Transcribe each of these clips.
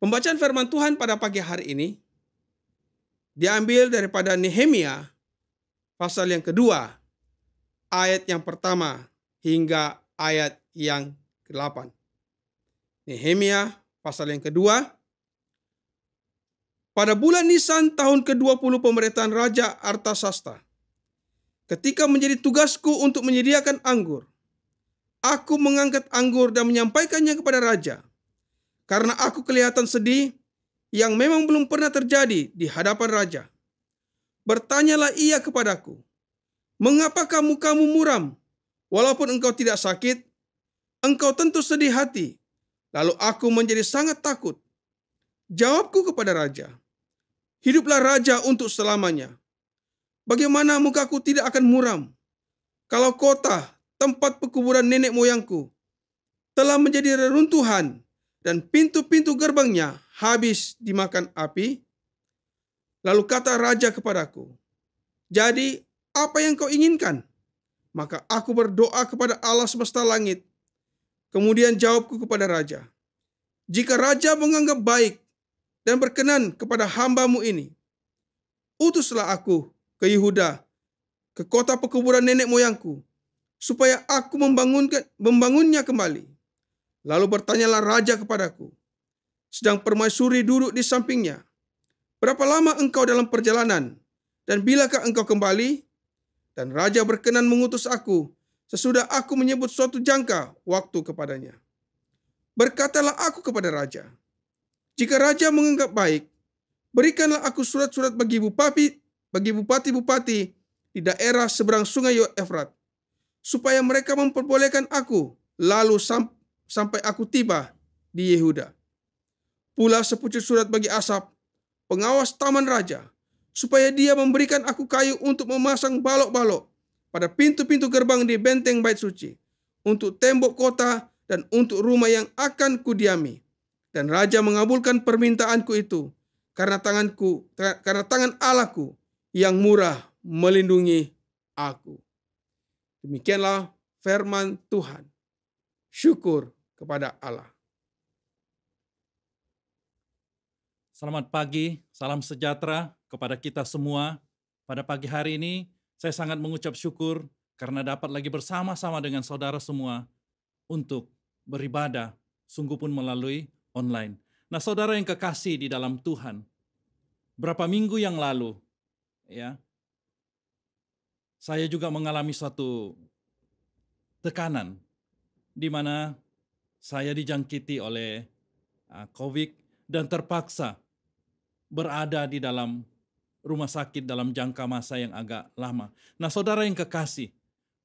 Pembacaan firman Tuhan pada pagi hari ini diambil daripada Nehemia pasal yang kedua, ayat yang pertama hingga ayat yang ke-8. Nehemia pasal yang kedua, pada bulan Nisan tahun ke-20 pemerintahan Raja Artasasta, ketika menjadi tugasku untuk menyediakan anggur, aku mengangkat anggur dan menyampaikannya kepada raja. Karena aku kelihatan sedih yang memang belum pernah terjadi di hadapan raja. Bertanyalah ia kepadaku, Mengapa kamu kamu muram? Walaupun engkau tidak sakit, engkau tentu sedih hati. Lalu aku menjadi sangat takut. Jawabku kepada raja, Hiduplah raja untuk selamanya. Bagaimana mukaku tidak akan muram? Kalau kota, tempat pekuburan nenek moyangku, telah menjadi reruntuhan dan pintu-pintu gerbangnya habis dimakan api. Lalu kata raja kepadaku, "Jadi, apa yang kau inginkan?" Maka aku berdoa kepada Allah semesta langit. Kemudian jawabku kepada raja, "Jika raja menganggap baik dan berkenan kepada hambamu ini, utuslah aku ke Yehuda, ke kota pekuburan nenek moyangku, supaya aku membangunkan membangunnya kembali." Lalu bertanyalah raja kepadaku, sedang permaisuri duduk di sampingnya. Berapa lama engkau dalam perjalanan? Dan bilakah engkau kembali? Dan raja berkenan mengutus aku sesudah aku menyebut suatu jangka waktu kepadanya. Berkatalah aku kepada raja, jika raja menganggap baik, berikanlah aku surat-surat bagi bupati bagi bupati-bupati di daerah seberang sungai Efrat, supaya mereka memperbolehkan aku lalu sampai sampai aku tiba di Yehuda. Pula sepucuk surat bagi Asap, pengawas taman raja, supaya dia memberikan aku kayu untuk memasang balok-balok pada pintu-pintu gerbang di benteng bait suci, untuk tembok kota dan untuk rumah yang akan kudiami. Dan raja mengabulkan permintaanku itu karena tanganku karena tangan Allahku yang murah melindungi aku. Demikianlah firman Tuhan. Syukur kepada Allah. Selamat pagi, salam sejahtera kepada kita semua. Pada pagi hari ini, saya sangat mengucap syukur karena dapat lagi bersama-sama dengan saudara semua untuk beribadah, sungguh pun melalui online. Nah, saudara yang kekasih di dalam Tuhan, berapa minggu yang lalu, ya, saya juga mengalami suatu tekanan di mana saya dijangkiti oleh ah, COVID dan terpaksa berada di dalam rumah sakit dalam jangka masa yang agak lama. Nah, saudara yang kekasih,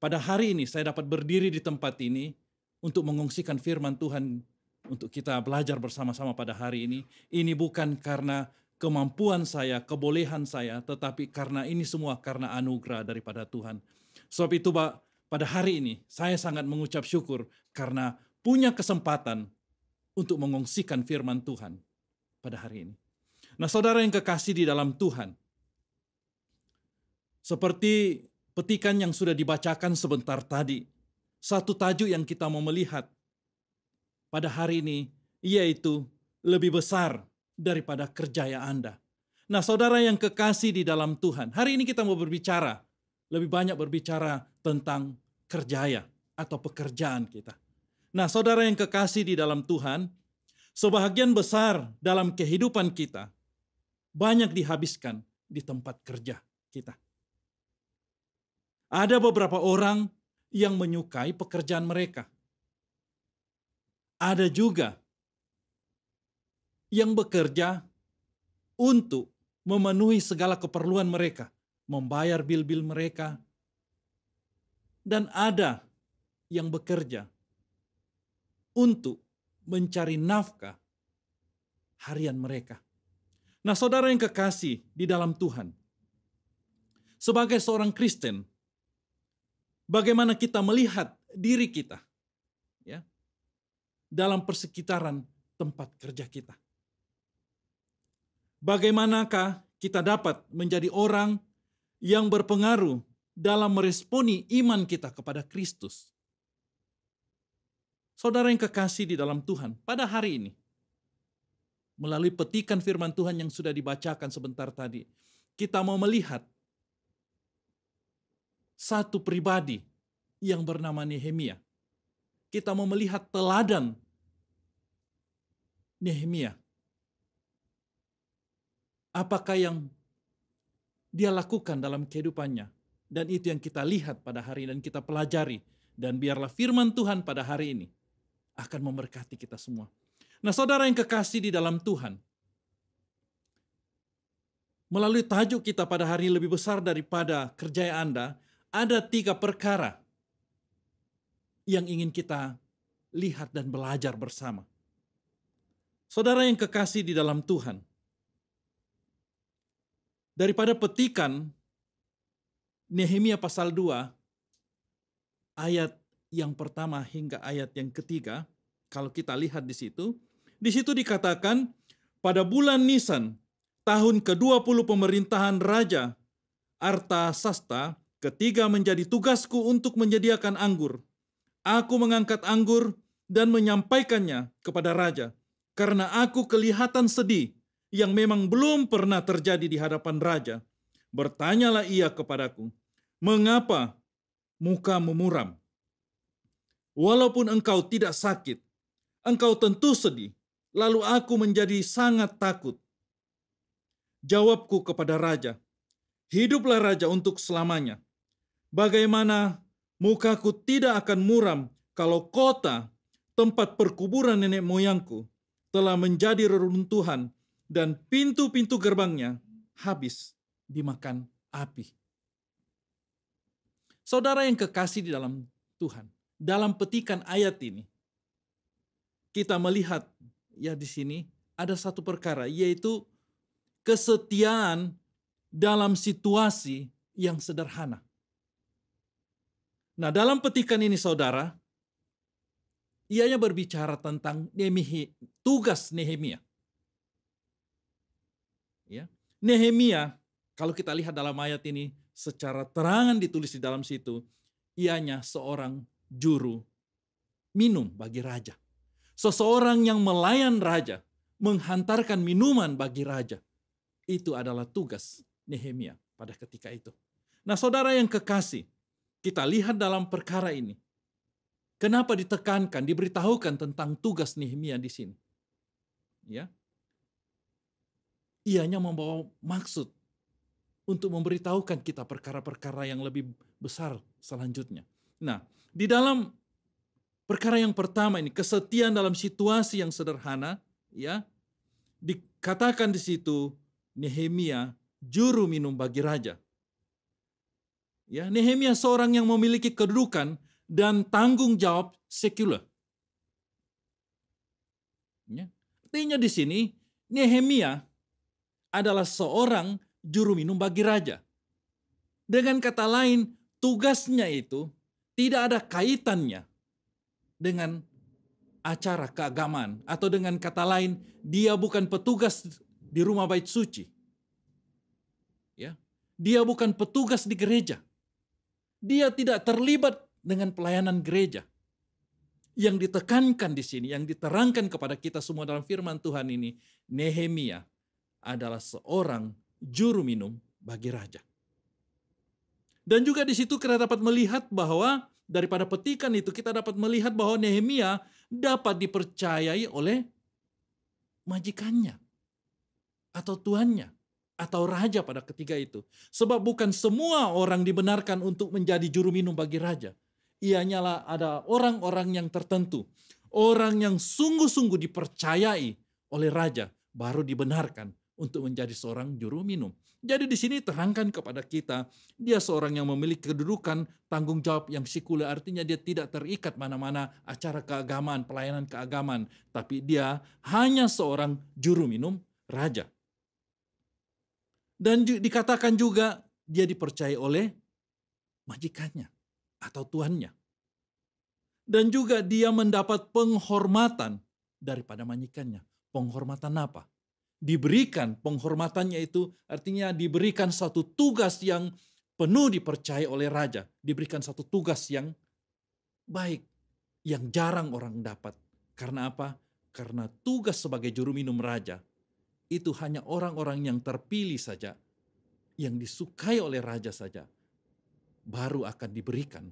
pada hari ini saya dapat berdiri di tempat ini untuk mengungsikan firman Tuhan untuk kita belajar bersama-sama pada hari ini. Ini bukan karena kemampuan saya, kebolehan saya, tetapi karena ini semua karena anugerah daripada Tuhan. Sebab itu, Pak, pada hari ini saya sangat mengucap syukur karena punya kesempatan untuk mengungsikan firman Tuhan pada hari ini. Nah, saudara yang kekasih di dalam Tuhan, seperti petikan yang sudah dibacakan sebentar tadi, satu tajuk yang kita mau melihat pada hari ini yaitu lebih besar daripada kerjaya Anda. Nah, saudara yang kekasih di dalam Tuhan, hari ini kita mau berbicara lebih banyak berbicara tentang kerjaya atau pekerjaan kita. Nah, saudara yang kekasih di dalam Tuhan, sebahagian besar dalam kehidupan kita banyak dihabiskan di tempat kerja kita. Ada beberapa orang yang menyukai pekerjaan mereka. Ada juga yang bekerja untuk memenuhi segala keperluan mereka, membayar bil-bil mereka, dan ada yang bekerja untuk mencari nafkah harian mereka. Nah, saudara yang kekasih di dalam Tuhan, sebagai seorang Kristen, bagaimana kita melihat diri kita ya, dalam persekitaran tempat kerja kita? Bagaimanakah kita dapat menjadi orang yang berpengaruh dalam meresponi iman kita kepada Kristus? Saudara yang kekasih di dalam Tuhan, pada hari ini, melalui petikan firman Tuhan yang sudah dibacakan sebentar tadi, kita mau melihat satu pribadi yang bernama Nehemia. Kita mau melihat teladan Nehemia. Apakah yang dia lakukan dalam kehidupannya? Dan itu yang kita lihat pada hari ini dan kita pelajari. Dan biarlah firman Tuhan pada hari ini akan memberkati kita semua. Nah saudara yang kekasih di dalam Tuhan, melalui tajuk kita pada hari ini lebih besar daripada kerja Anda, ada tiga perkara yang ingin kita lihat dan belajar bersama. Saudara yang kekasih di dalam Tuhan, daripada petikan Nehemia pasal 2 ayat yang pertama hingga ayat yang ketiga, kalau kita lihat di situ, di situ dikatakan pada bulan Nisan, tahun ke-20 pemerintahan Raja Arta Sasta ketiga menjadi tugasku untuk menyediakan anggur. Aku mengangkat anggur dan menyampaikannya kepada Raja, karena aku kelihatan sedih yang memang belum pernah terjadi di hadapan Raja. Bertanyalah ia kepadaku, mengapa muka memuram Walaupun engkau tidak sakit, engkau tentu sedih, lalu aku menjadi sangat takut. Jawabku kepada raja, hiduplah raja untuk selamanya. Bagaimana mukaku tidak akan muram kalau kota tempat perkuburan nenek moyangku telah menjadi reruntuhan dan pintu-pintu gerbangnya habis dimakan api. Saudara yang kekasih di dalam Tuhan, dalam petikan ayat ini kita melihat ya di sini ada satu perkara yaitu kesetiaan dalam situasi yang sederhana. Nah, dalam petikan ini saudara, ianya berbicara tentang Nemihi, tugas Nehemia. Ya. Nehemia, kalau kita lihat dalam ayat ini secara terangan ditulis di dalam situ, ianya seorang juru minum bagi raja. Seseorang yang melayan raja, menghantarkan minuman bagi raja. Itu adalah tugas Nehemia pada ketika itu. Nah saudara yang kekasih, kita lihat dalam perkara ini. Kenapa ditekankan, diberitahukan tentang tugas Nehemia di sini. Ya, Ianya membawa maksud untuk memberitahukan kita perkara-perkara yang lebih besar selanjutnya. Nah, di dalam perkara yang pertama ini, kesetiaan dalam situasi yang sederhana, ya, dikatakan di situ Nehemia juru minum bagi raja. Ya, Nehemia seorang yang memiliki kedudukan dan tanggung jawab sekuler. Ya. Artinya di sini Nehemia adalah seorang juru minum bagi raja. Dengan kata lain, tugasnya itu tidak ada kaitannya dengan acara keagamaan atau dengan kata lain dia bukan petugas di rumah bait suci. Ya. Dia bukan petugas di gereja. Dia tidak terlibat dengan pelayanan gereja. Yang ditekankan di sini, yang diterangkan kepada kita semua dalam firman Tuhan ini, Nehemia adalah seorang juru minum bagi raja. Dan juga di situ kita dapat melihat bahwa daripada petikan itu kita dapat melihat bahwa Nehemia dapat dipercayai oleh majikannya atau tuannya atau raja pada ketiga itu. Sebab bukan semua orang dibenarkan untuk menjadi juru minum bagi raja. Ia nyala ada orang-orang yang tertentu. Orang yang sungguh-sungguh dipercayai oleh raja baru dibenarkan untuk menjadi seorang juru minum. Jadi di sini terangkan kepada kita, dia seorang yang memiliki kedudukan tanggung jawab yang sikula artinya dia tidak terikat mana-mana acara keagamaan, pelayanan keagamaan, tapi dia hanya seorang juru minum raja. Dan dikatakan juga dia dipercaya oleh majikannya atau tuannya. Dan juga dia mendapat penghormatan daripada majikannya. Penghormatan apa? diberikan penghormatannya itu artinya diberikan satu tugas yang penuh dipercaya oleh raja, diberikan satu tugas yang baik yang jarang orang dapat. Karena apa? Karena tugas sebagai juru minum raja itu hanya orang-orang yang terpilih saja, yang disukai oleh raja saja, baru akan diberikan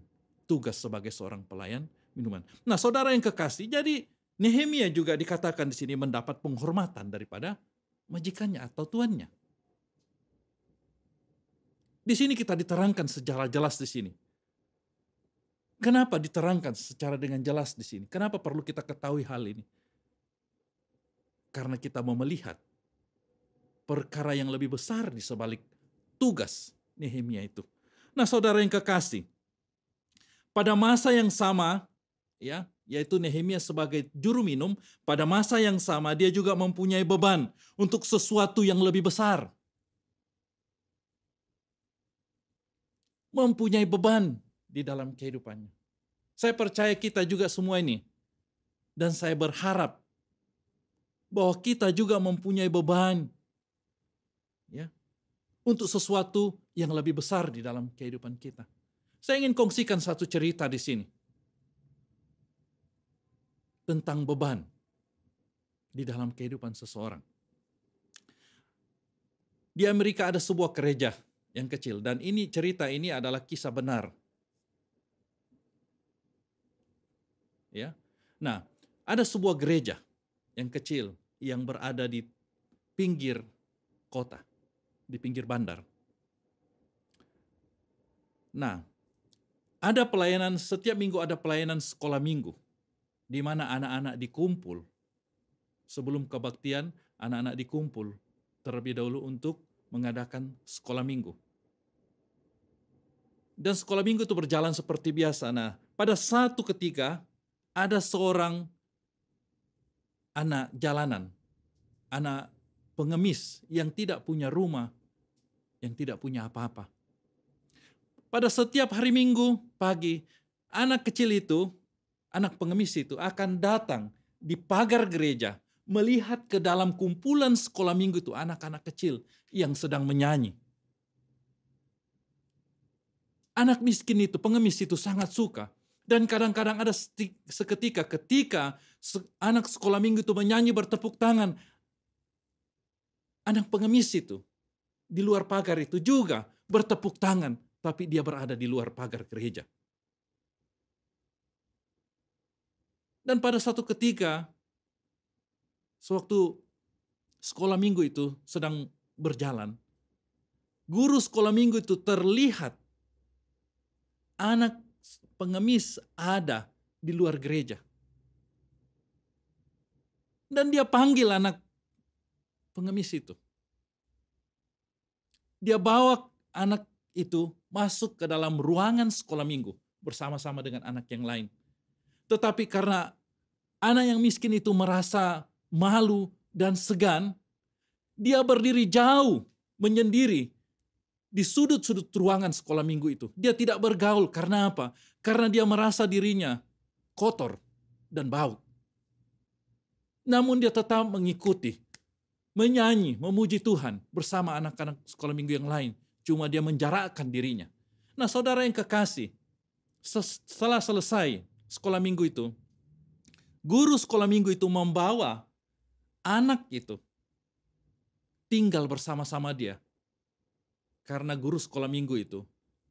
tugas sebagai seorang pelayan minuman. Nah, saudara yang kekasih, jadi Nehemia juga dikatakan di sini mendapat penghormatan daripada majikannya atau tuannya. Di sini kita diterangkan secara jelas di sini. Kenapa diterangkan secara dengan jelas di sini? Kenapa perlu kita ketahui hal ini? Karena kita mau melihat perkara yang lebih besar di sebalik tugas Nehemia itu. Nah, saudara yang kekasih, pada masa yang sama, ya, yaitu Nehemia sebagai juru minum, pada masa yang sama dia juga mempunyai beban untuk sesuatu yang lebih besar. Mempunyai beban di dalam kehidupannya. Saya percaya kita juga semua ini. Dan saya berharap bahwa kita juga mempunyai beban ya untuk sesuatu yang lebih besar di dalam kehidupan kita. Saya ingin kongsikan satu cerita di sini tentang beban di dalam kehidupan seseorang. Di Amerika ada sebuah gereja yang kecil dan ini cerita ini adalah kisah benar. Ya. Nah, ada sebuah gereja yang kecil yang berada di pinggir kota, di pinggir bandar. Nah, ada pelayanan setiap minggu ada pelayanan sekolah minggu di mana anak-anak dikumpul. Sebelum kebaktian, anak-anak dikumpul terlebih dahulu untuk mengadakan sekolah minggu. Dan sekolah minggu itu berjalan seperti biasa. Nah, pada satu ketika ada seorang anak jalanan, anak pengemis yang tidak punya rumah, yang tidak punya apa-apa. Pada setiap hari Minggu pagi, anak kecil itu anak pengemis itu akan datang di pagar gereja melihat ke dalam kumpulan sekolah minggu itu anak-anak kecil yang sedang menyanyi. Anak miskin itu, pengemis itu sangat suka. Dan kadang-kadang ada seketika ketika anak sekolah minggu itu menyanyi bertepuk tangan. Anak pengemis itu di luar pagar itu juga bertepuk tangan. Tapi dia berada di luar pagar gereja. Dan pada suatu ketika, sewaktu sekolah minggu itu sedang berjalan, guru sekolah minggu itu terlihat anak pengemis ada di luar gereja. Dan dia panggil anak pengemis itu. Dia bawa anak itu masuk ke dalam ruangan sekolah minggu bersama-sama dengan anak yang lain. Tetapi karena anak yang miskin itu merasa malu dan segan, dia berdiri jauh menyendiri di sudut-sudut ruangan sekolah minggu itu. Dia tidak bergaul karena apa? Karena dia merasa dirinya kotor dan bau. Namun dia tetap mengikuti, menyanyi, memuji Tuhan bersama anak-anak sekolah minggu yang lain. Cuma dia menjarakkan dirinya. Nah saudara yang kekasih, setelah selesai sekolah minggu itu, guru sekolah minggu itu membawa anak itu tinggal bersama-sama dia. Karena guru sekolah minggu itu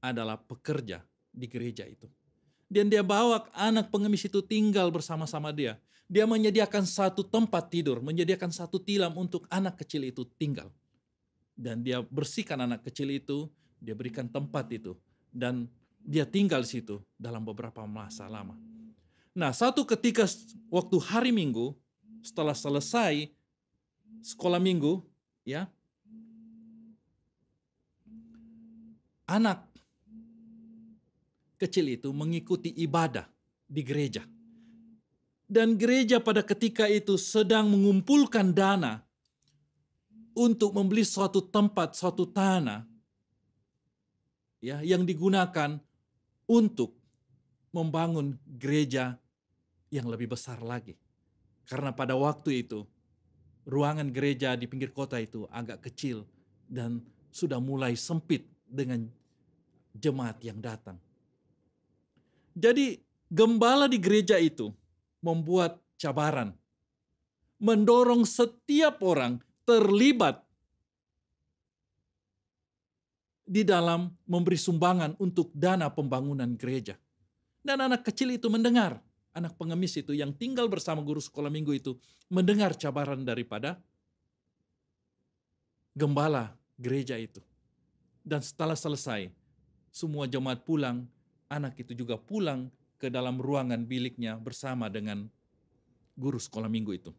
adalah pekerja di gereja itu. Dan dia bawa anak pengemis itu tinggal bersama-sama dia. Dia menyediakan satu tempat tidur, menyediakan satu tilam untuk anak kecil itu tinggal. Dan dia bersihkan anak kecil itu, dia berikan tempat itu. Dan dia tinggal di situ dalam beberapa masa lama. Nah, satu ketika waktu hari Minggu, setelah selesai sekolah Minggu, ya, anak kecil itu mengikuti ibadah di gereja. Dan gereja pada ketika itu sedang mengumpulkan dana untuk membeli suatu tempat, suatu tanah ya yang digunakan untuk membangun gereja yang lebih besar lagi. Karena pada waktu itu, ruangan gereja di pinggir kota itu agak kecil dan sudah mulai sempit dengan jemaat yang datang. Jadi gembala di gereja itu membuat cabaran, mendorong setiap orang terlibat di dalam memberi sumbangan untuk dana pembangunan gereja. Dan anak kecil itu mendengar anak pengemis itu yang tinggal bersama guru sekolah minggu itu mendengar cabaran daripada gembala gereja itu. Dan setelah selesai, semua jemaat pulang, anak itu juga pulang ke dalam ruangan biliknya bersama dengan guru sekolah minggu itu.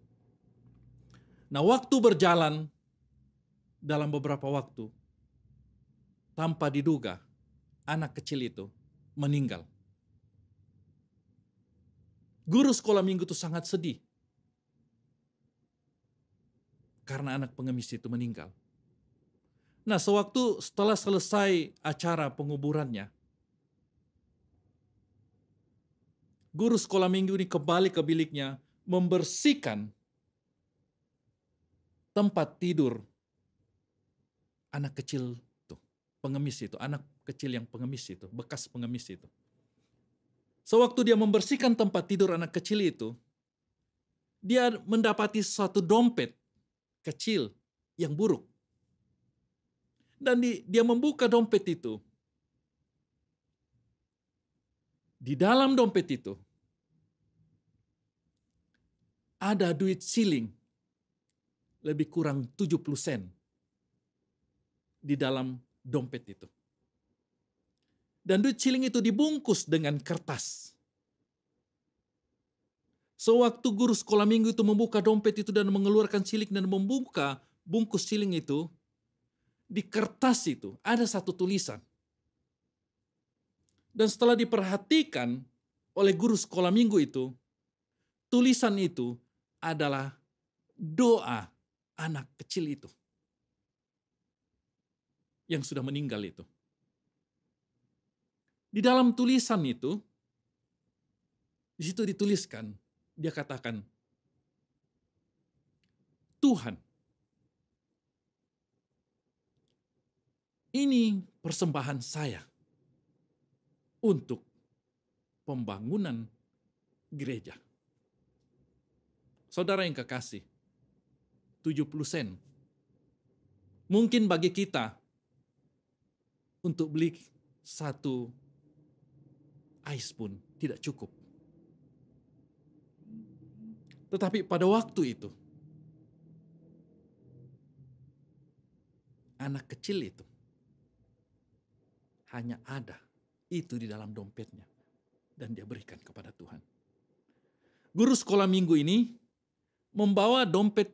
Nah, waktu berjalan dalam beberapa waktu tanpa diduga anak kecil itu meninggal. Guru sekolah minggu itu sangat sedih. Karena anak pengemis itu meninggal. Nah sewaktu setelah selesai acara penguburannya, guru sekolah minggu ini kembali ke biliknya membersihkan tempat tidur anak kecil itu, pengemis itu, anak kecil yang pengemis itu, bekas pengemis itu. Sewaktu dia membersihkan tempat tidur anak kecil itu, dia mendapati suatu dompet kecil yang buruk. Dan di, dia membuka dompet itu. Di dalam dompet itu ada duit siling lebih kurang 70 sen di dalam dompet itu. Dan duit ciling itu dibungkus dengan kertas. Sewaktu so, guru sekolah minggu itu membuka dompet itu dan mengeluarkan ciling dan membuka bungkus ciling itu, di kertas itu ada satu tulisan. Dan setelah diperhatikan oleh guru sekolah minggu itu, tulisan itu adalah doa anak kecil itu yang sudah meninggal itu. Di dalam tulisan itu, di situ dituliskan, dia katakan, Tuhan, ini persembahan saya untuk pembangunan gereja. Saudara yang kekasih, 70 sen. Mungkin bagi kita untuk beli satu ais pun tidak cukup. Tetapi pada waktu itu, anak kecil itu hanya ada itu di dalam dompetnya dan dia berikan kepada Tuhan. Guru sekolah minggu ini membawa dompet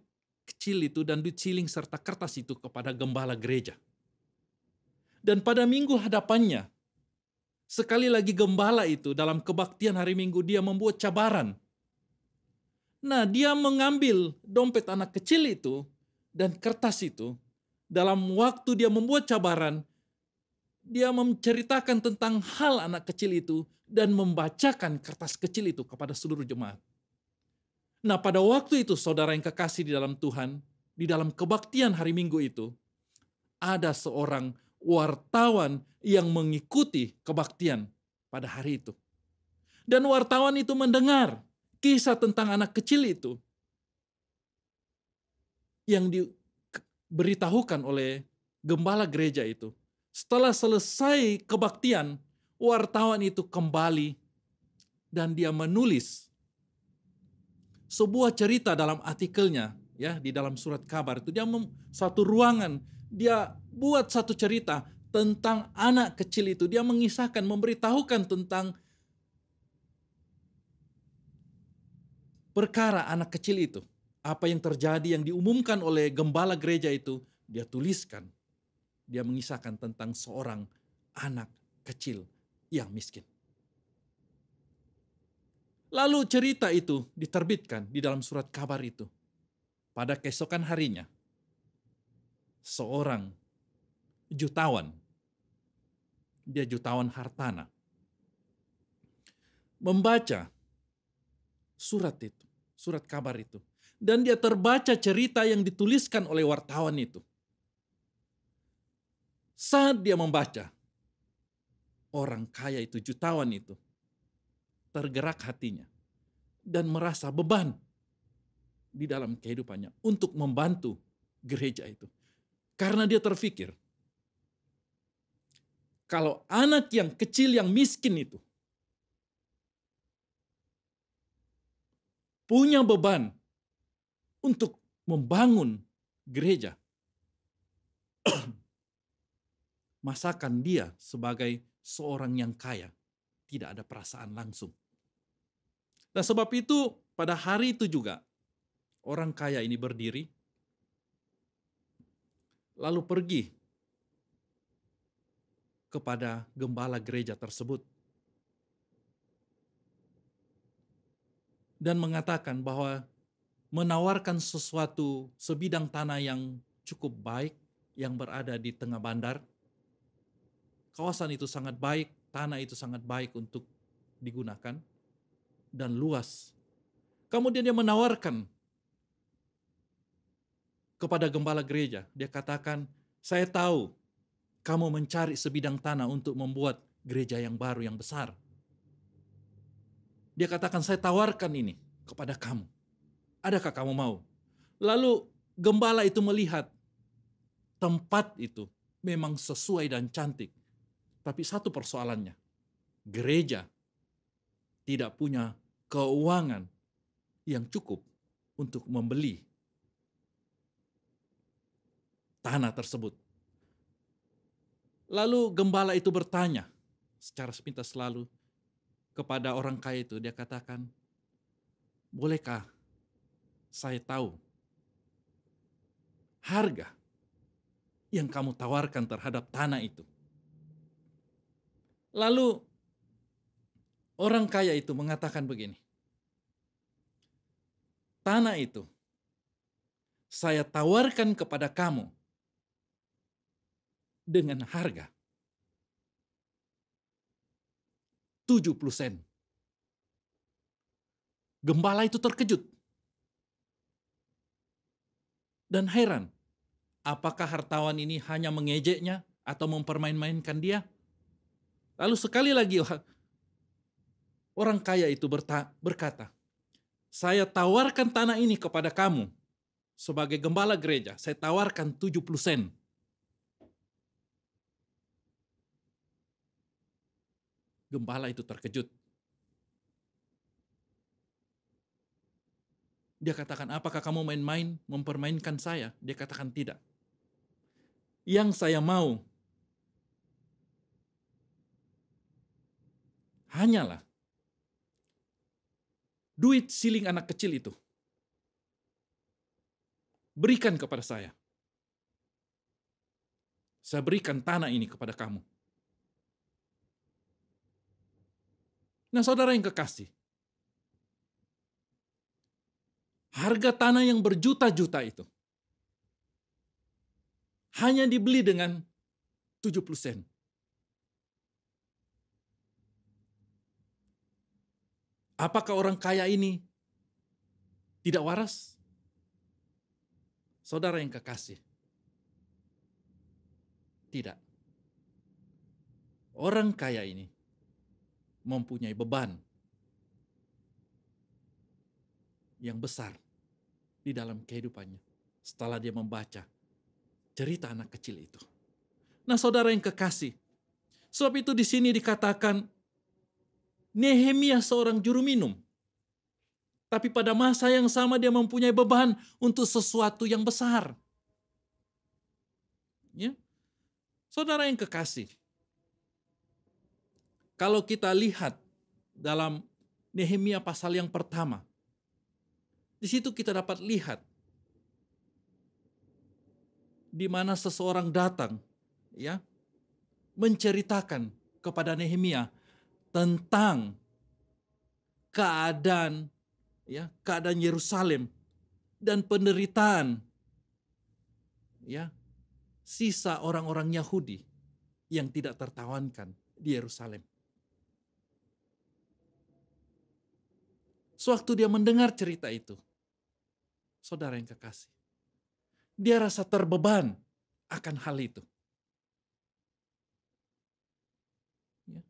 kecil itu dan duit siling serta kertas itu kepada gembala gereja. Dan pada minggu hadapannya, Sekali lagi gembala itu dalam kebaktian hari Minggu dia membuat cabaran. Nah, dia mengambil dompet anak kecil itu dan kertas itu dalam waktu dia membuat cabaran, dia menceritakan tentang hal anak kecil itu dan membacakan kertas kecil itu kepada seluruh jemaat. Nah, pada waktu itu saudara yang kekasih di dalam Tuhan, di dalam kebaktian hari Minggu itu, ada seorang wartawan yang mengikuti kebaktian pada hari itu. Dan wartawan itu mendengar kisah tentang anak kecil itu yang diberitahukan oleh gembala gereja itu. Setelah selesai kebaktian, wartawan itu kembali dan dia menulis sebuah cerita dalam artikelnya ya di dalam surat kabar itu dia satu ruangan dia buat satu cerita tentang anak kecil itu. Dia mengisahkan, memberitahukan tentang perkara anak kecil itu. Apa yang terjadi yang diumumkan oleh gembala gereja itu, dia tuliskan. Dia mengisahkan tentang seorang anak kecil yang miskin. Lalu cerita itu diterbitkan di dalam surat kabar itu. Pada keesokan harinya, seorang jutawan. Dia jutawan hartana. Membaca surat itu, surat kabar itu. Dan dia terbaca cerita yang dituliskan oleh wartawan itu. Saat dia membaca, orang kaya itu, jutawan itu, tergerak hatinya dan merasa beban di dalam kehidupannya untuk membantu gereja itu. Karena dia terfikir kalau anak yang kecil yang miskin itu punya beban untuk membangun gereja, masakan dia sebagai seorang yang kaya tidak ada perasaan langsung. dan nah, sebab itu, pada hari itu juga orang kaya ini berdiri lalu pergi kepada gembala gereja tersebut dan mengatakan bahwa menawarkan sesuatu sebidang tanah yang cukup baik yang berada di tengah bandar. Kawasan itu sangat baik, tanah itu sangat baik untuk digunakan dan luas. Kemudian dia menawarkan kepada gembala gereja. Dia katakan, saya tahu kamu mencari sebidang tanah untuk membuat gereja yang baru, yang besar. Dia katakan, saya tawarkan ini kepada kamu. Adakah kamu mau? Lalu gembala itu melihat tempat itu memang sesuai dan cantik. Tapi satu persoalannya, gereja tidak punya keuangan yang cukup untuk membeli tanah tersebut. Lalu gembala itu bertanya secara sepintas selalu kepada orang kaya itu. Dia katakan, bolehkah saya tahu harga yang kamu tawarkan terhadap tanah itu? Lalu orang kaya itu mengatakan begini, tanah itu saya tawarkan kepada kamu dengan harga 70 sen. Gembala itu terkejut. Dan heran, apakah hartawan ini hanya mengejeknya atau mempermain-mainkan dia? Lalu sekali lagi orang kaya itu berkata, saya tawarkan tanah ini kepada kamu sebagai gembala gereja. Saya tawarkan 70 sen. gembala itu terkejut. Dia katakan, apakah kamu main-main mempermainkan saya? Dia katakan tidak. Yang saya mau hanyalah duit siling anak kecil itu. Berikan kepada saya. Saya berikan tanah ini kepada kamu. Nah saudara yang kekasih, harga tanah yang berjuta-juta itu hanya dibeli dengan 70 sen. Apakah orang kaya ini tidak waras? Saudara yang kekasih, tidak. Orang kaya ini mempunyai beban yang besar di dalam kehidupannya setelah dia membaca cerita anak kecil itu. Nah, saudara yang kekasih, sebab itu di sini dikatakan Nehemia seorang juru minum. Tapi pada masa yang sama dia mempunyai beban untuk sesuatu yang besar. Ya. Saudara yang kekasih, kalau kita lihat dalam Nehemia pasal yang pertama, di situ kita dapat lihat di mana seseorang datang ya menceritakan kepada Nehemia tentang keadaan ya keadaan Yerusalem dan penderitaan ya sisa orang-orang Yahudi yang tidak tertawankan di Yerusalem. sewaktu dia mendengar cerita itu. Saudara yang kekasih, dia rasa terbeban akan hal itu. Ya.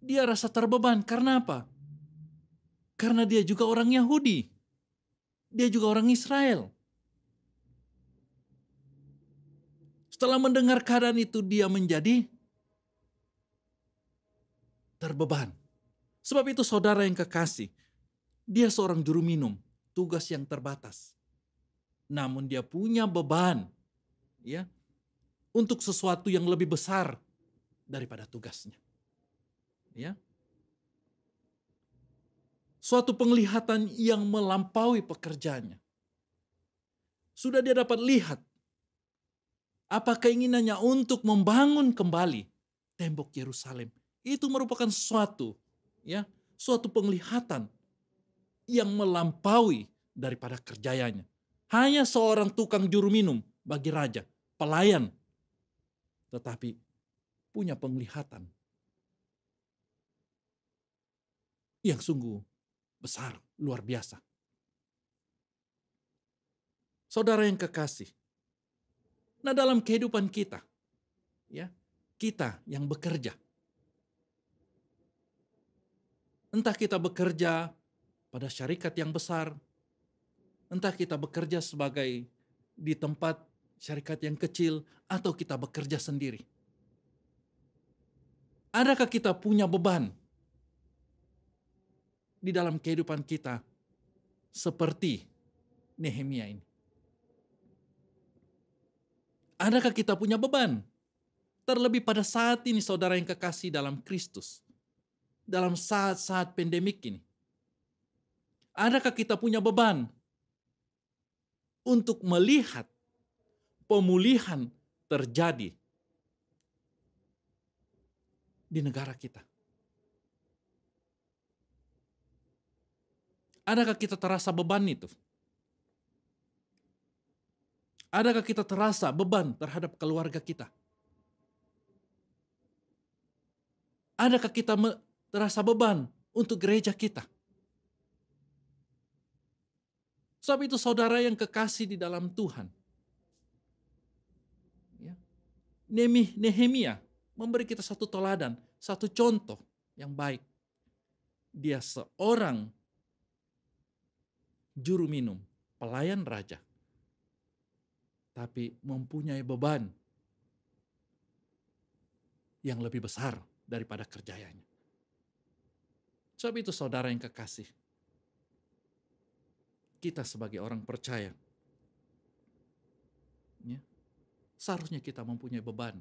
Dia rasa terbeban karena apa? Karena dia juga orang Yahudi. Dia juga orang Israel. Setelah mendengar keadaan itu dia menjadi terbeban. Sebab itu saudara yang kekasih, dia seorang juru minum, tugas yang terbatas. Namun dia punya beban ya untuk sesuatu yang lebih besar daripada tugasnya. Ya. Suatu penglihatan yang melampaui pekerjaannya. Sudah dia dapat lihat apa keinginannya untuk membangun kembali tembok Yerusalem. Itu merupakan suatu ya, suatu penglihatan yang melampaui daripada kerjanya Hanya seorang tukang juru minum bagi raja, pelayan. Tetapi punya penglihatan yang sungguh besar, luar biasa. Saudara yang kekasih, nah dalam kehidupan kita, ya kita yang bekerja, entah kita bekerja pada syarikat yang besar. Entah kita bekerja sebagai di tempat syarikat yang kecil atau kita bekerja sendiri. Adakah kita punya beban di dalam kehidupan kita seperti Nehemia ini? Adakah kita punya beban? Terlebih pada saat ini saudara yang kekasih dalam Kristus. Dalam saat-saat pandemik ini Adakah kita punya beban untuk melihat pemulihan terjadi di negara kita? Adakah kita terasa beban itu? Adakah kita terasa beban terhadap keluarga kita? Adakah kita terasa beban untuk gereja kita? Sebab itu saudara yang kekasih di dalam Tuhan. Ya. Nehemia memberi kita satu teladan, satu contoh yang baik. Dia seorang juru minum, pelayan raja. Tapi mempunyai beban yang lebih besar daripada kerjanya. Sebab itu saudara yang kekasih, kita sebagai orang percaya. Ya. Seharusnya kita mempunyai beban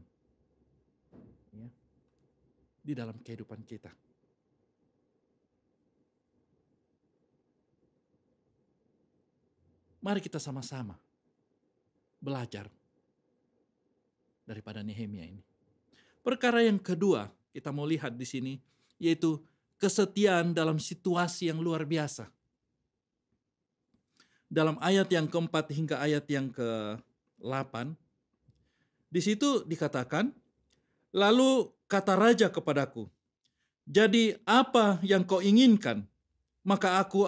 ya, di dalam kehidupan kita. Mari kita sama-sama belajar daripada Nehemia ini. Perkara yang kedua kita mau lihat di sini yaitu kesetiaan dalam situasi yang luar biasa dalam ayat yang keempat hingga ayat yang ke-8. Di situ dikatakan, lalu kata raja kepadaku, jadi apa yang kau inginkan? Maka aku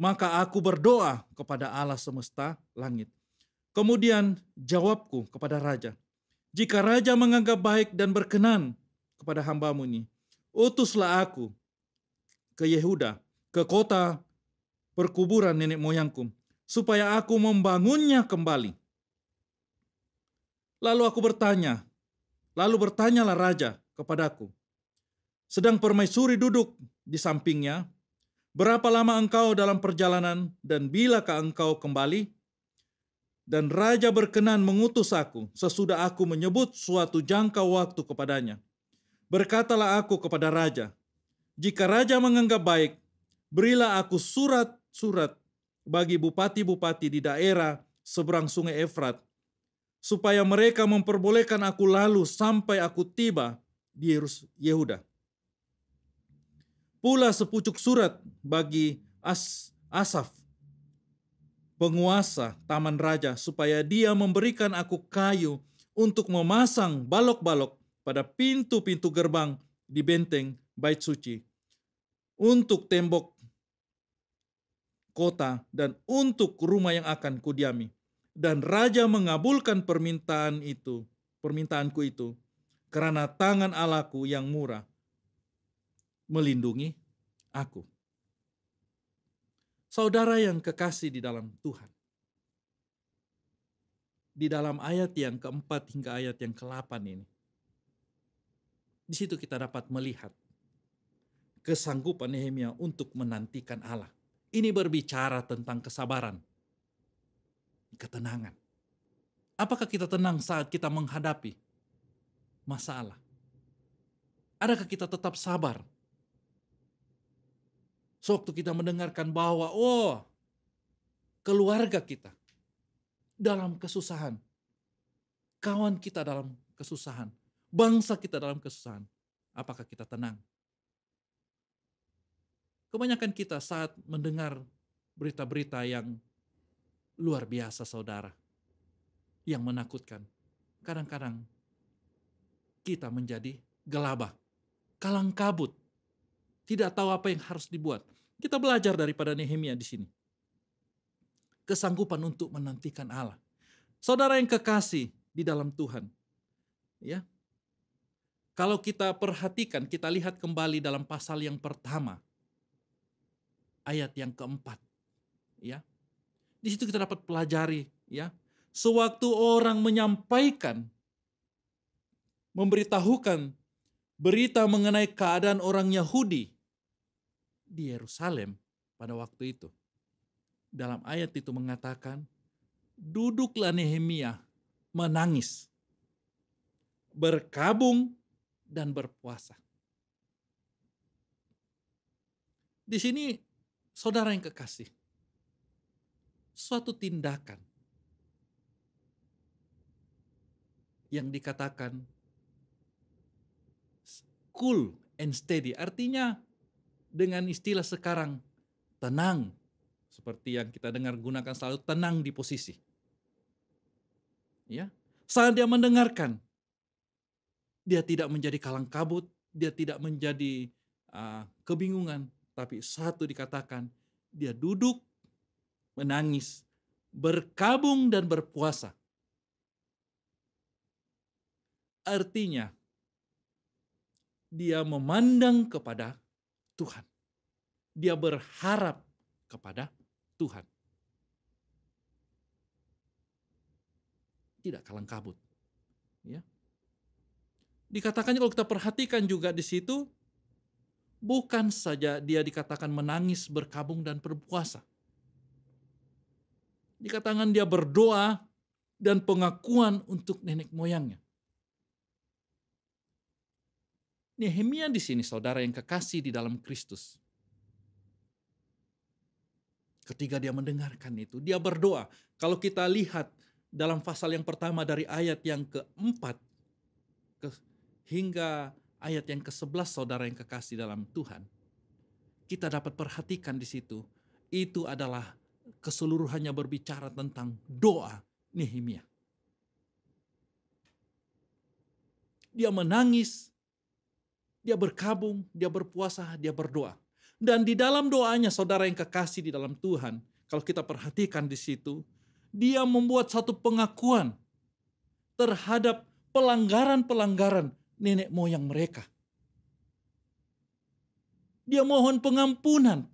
maka aku berdoa kepada Allah semesta langit. Kemudian jawabku kepada raja, jika raja menganggap baik dan berkenan kepada hambamu ini, utuslah aku ke Yehuda, ke kota perkuburan nenek moyangku, supaya aku membangunnya kembali. Lalu aku bertanya, lalu bertanyalah raja kepadaku, sedang permaisuri duduk di sampingnya, berapa lama engkau dalam perjalanan dan bilakah engkau kembali? Dan raja berkenan mengutus aku sesudah aku menyebut suatu jangka waktu kepadanya. Berkatalah aku kepada raja, jika raja menganggap baik, berilah aku surat surat bagi bupati-bupati di daerah seberang sungai Efrat, supaya mereka memperbolehkan aku lalu sampai aku tiba di Yehuda. Pula sepucuk surat bagi As Asaf, penguasa Taman Raja, supaya dia memberikan aku kayu untuk memasang balok-balok pada pintu-pintu gerbang di benteng Bait Suci untuk tembok kota, dan untuk rumah yang akan kudiami. Dan raja mengabulkan permintaan itu, permintaanku itu, karena tangan Allahku yang murah melindungi aku. Saudara yang kekasih di dalam Tuhan. Di dalam ayat yang keempat hingga ayat yang ke-8 ini. Di situ kita dapat melihat kesanggupan Nehemia untuk menantikan Allah ini berbicara tentang kesabaran, ketenangan. Apakah kita tenang saat kita menghadapi masalah? Adakah kita tetap sabar? Sewaktu kita mendengarkan bahwa, oh, keluarga kita dalam kesusahan, kawan kita dalam kesusahan, bangsa kita dalam kesusahan, apakah kita tenang? Kebanyakan kita saat mendengar berita-berita yang luar biasa saudara, yang menakutkan. Kadang-kadang kita menjadi gelabah, kalang kabut, tidak tahu apa yang harus dibuat. Kita belajar daripada Nehemia di sini. Kesanggupan untuk menantikan Allah. Saudara yang kekasih di dalam Tuhan. Ya. Kalau kita perhatikan, kita lihat kembali dalam pasal yang pertama ayat yang keempat. Ya. Di situ kita dapat pelajari ya. Sewaktu orang menyampaikan memberitahukan berita mengenai keadaan orang Yahudi di Yerusalem pada waktu itu. Dalam ayat itu mengatakan, duduklah Nehemia menangis, berkabung dan berpuasa. Di sini Saudara yang kekasih, suatu tindakan yang dikatakan cool and steady. Artinya dengan istilah sekarang tenang seperti yang kita dengar gunakan selalu tenang di posisi. Ya, saat dia mendengarkan dia tidak menjadi kalang kabut, dia tidak menjadi uh, kebingungan, tapi satu dikatakan, dia duduk, menangis, berkabung dan berpuasa. Artinya, dia memandang kepada Tuhan. Dia berharap kepada Tuhan. Tidak kalang kabut. Ya. Dikatakannya kalau kita perhatikan juga di situ, bukan saja dia dikatakan menangis, berkabung, dan berpuasa. Dikatakan dia berdoa dan pengakuan untuk nenek moyangnya. Nehemia di sini saudara yang kekasih di dalam Kristus. Ketika dia mendengarkan itu, dia berdoa. Kalau kita lihat dalam pasal yang pertama dari ayat yang keempat ke, hingga ayat yang ke-11 saudara yang kekasih dalam Tuhan, kita dapat perhatikan di situ, itu adalah keseluruhannya berbicara tentang doa Nehemia. Dia menangis, dia berkabung, dia berpuasa, dia berdoa. Dan di dalam doanya saudara yang kekasih di dalam Tuhan, kalau kita perhatikan di situ, dia membuat satu pengakuan terhadap pelanggaran-pelanggaran nenek moyang mereka. Dia mohon pengampunan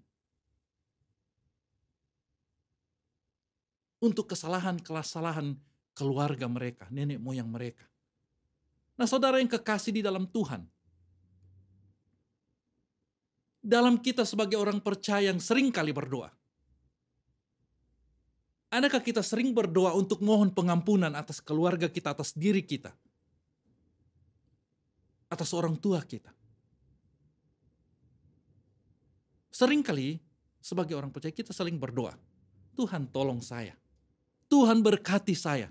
untuk kesalahan-kesalahan keluarga mereka, nenek moyang mereka. Nah, saudara yang kekasih di dalam Tuhan, dalam kita sebagai orang percaya yang sering kali berdoa, adakah kita sering berdoa untuk mohon pengampunan atas keluarga kita, atas diri kita? atas orang tua kita. Seringkali sebagai orang percaya kita saling berdoa. Tuhan tolong saya. Tuhan berkati saya.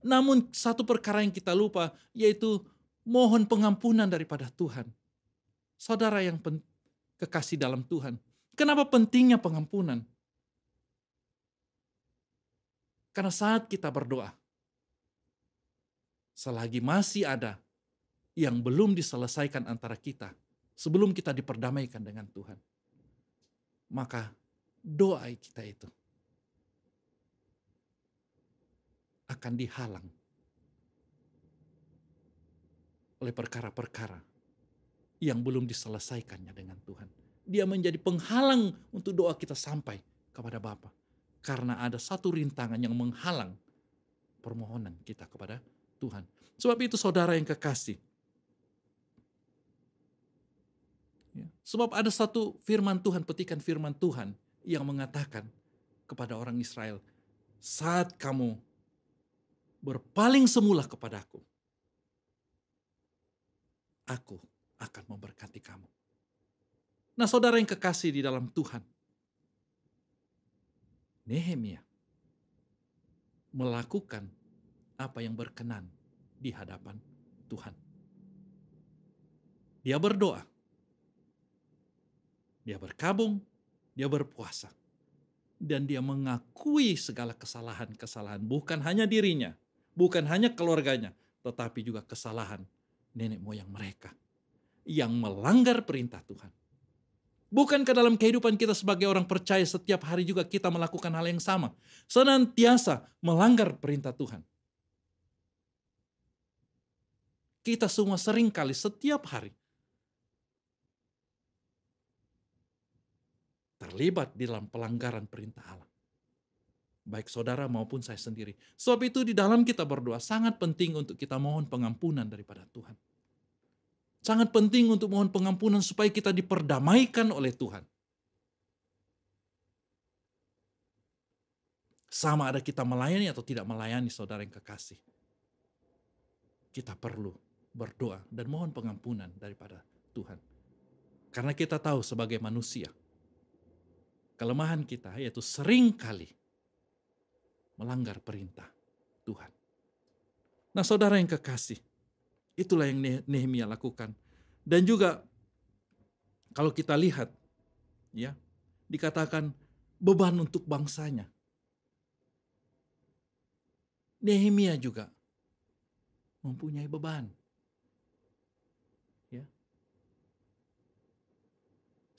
Namun satu perkara yang kita lupa yaitu mohon pengampunan daripada Tuhan. Saudara yang kekasih dalam Tuhan. Kenapa pentingnya pengampunan? Karena saat kita berdoa, selagi masih ada yang belum diselesaikan antara kita sebelum kita diperdamaikan dengan Tuhan. Maka doa kita itu akan dihalang oleh perkara-perkara yang belum diselesaikannya dengan Tuhan. Dia menjadi penghalang untuk doa kita sampai kepada Bapa karena ada satu rintangan yang menghalang permohonan kita kepada Tuhan. Sebab itu saudara yang kekasih. Ya. Sebab ada satu firman Tuhan, petikan firman Tuhan yang mengatakan kepada orang Israel, saat kamu berpaling semula kepada Aku, aku akan memberkati kamu. Nah saudara yang kekasih di dalam Tuhan, Nehemia melakukan apa yang berkenan di hadapan Tuhan. Dia berdoa, dia berkabung, dia berpuasa, dan dia mengakui segala kesalahan-kesalahan, bukan hanya dirinya, bukan hanya keluarganya, tetapi juga kesalahan nenek moyang mereka yang melanggar perintah Tuhan. Bukan ke dalam kehidupan kita sebagai orang percaya setiap hari juga kita melakukan hal yang sama. Senantiasa melanggar perintah Tuhan. Kita semua sering kali setiap hari terlibat di dalam pelanggaran perintah Allah. Baik saudara maupun saya sendiri. Sebab itu di dalam kita berdoa sangat penting untuk kita mohon pengampunan daripada Tuhan. Sangat penting untuk mohon pengampunan supaya kita diperdamaikan oleh Tuhan. Sama ada kita melayani atau tidak melayani saudara yang kekasih. Kita perlu berdoa dan mohon pengampunan daripada Tuhan. Karena kita tahu sebagai manusia, kelemahan kita yaitu seringkali melanggar perintah Tuhan. Nah saudara yang kekasih, itulah yang Nehemia lakukan. Dan juga kalau kita lihat, ya dikatakan beban untuk bangsanya. Nehemia juga mempunyai beban.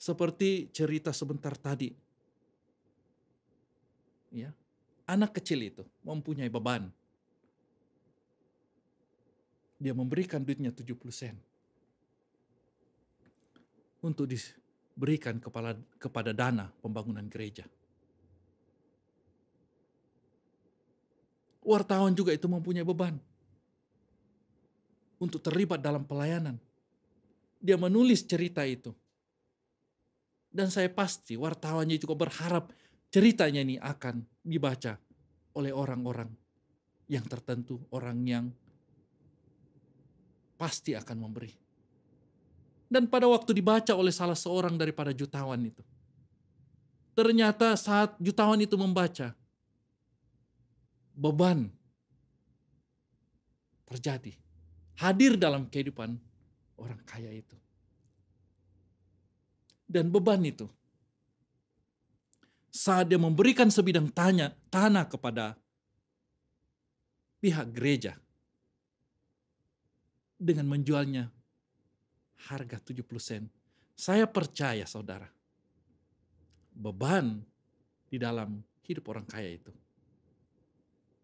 seperti cerita sebentar tadi. Ya. Anak kecil itu mempunyai beban. Dia memberikan duitnya 70 sen. Untuk diberikan kepala, kepada dana pembangunan gereja. Wartawan juga itu mempunyai beban. Untuk terlibat dalam pelayanan. Dia menulis cerita itu dan saya pasti wartawannya juga berharap ceritanya ini akan dibaca oleh orang-orang yang tertentu, orang yang pasti akan memberi. Dan pada waktu dibaca oleh salah seorang daripada jutawan itu, ternyata saat jutawan itu membaca, beban terjadi hadir dalam kehidupan orang kaya itu dan beban itu. Saat dia memberikan sebidang tanya, tanah kepada pihak gereja dengan menjualnya harga 70 sen. Saya percaya saudara, beban di dalam hidup orang kaya itu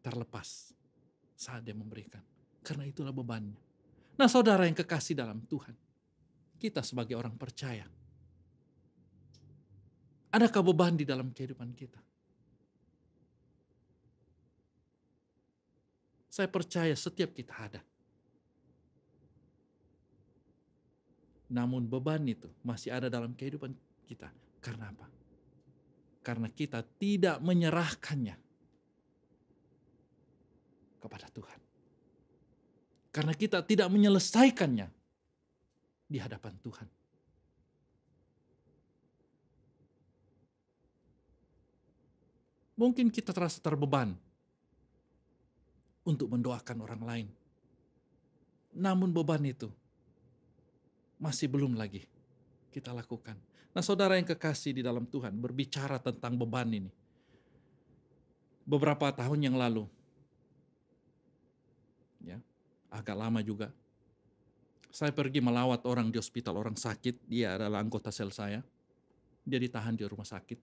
terlepas saat dia memberikan. Karena itulah bebannya. Nah saudara yang kekasih dalam Tuhan, kita sebagai orang percaya, Adakah beban di dalam kehidupan kita? Saya percaya setiap kita ada. Namun beban itu masih ada dalam kehidupan kita. Karena apa? Karena kita tidak menyerahkannya kepada Tuhan. Karena kita tidak menyelesaikannya di hadapan Tuhan. mungkin kita terasa terbeban untuk mendoakan orang lain. Namun beban itu masih belum lagi kita lakukan. Nah saudara yang kekasih di dalam Tuhan berbicara tentang beban ini. Beberapa tahun yang lalu, ya agak lama juga, saya pergi melawat orang di hospital, orang sakit, dia adalah anggota sel saya. Dia ditahan di rumah sakit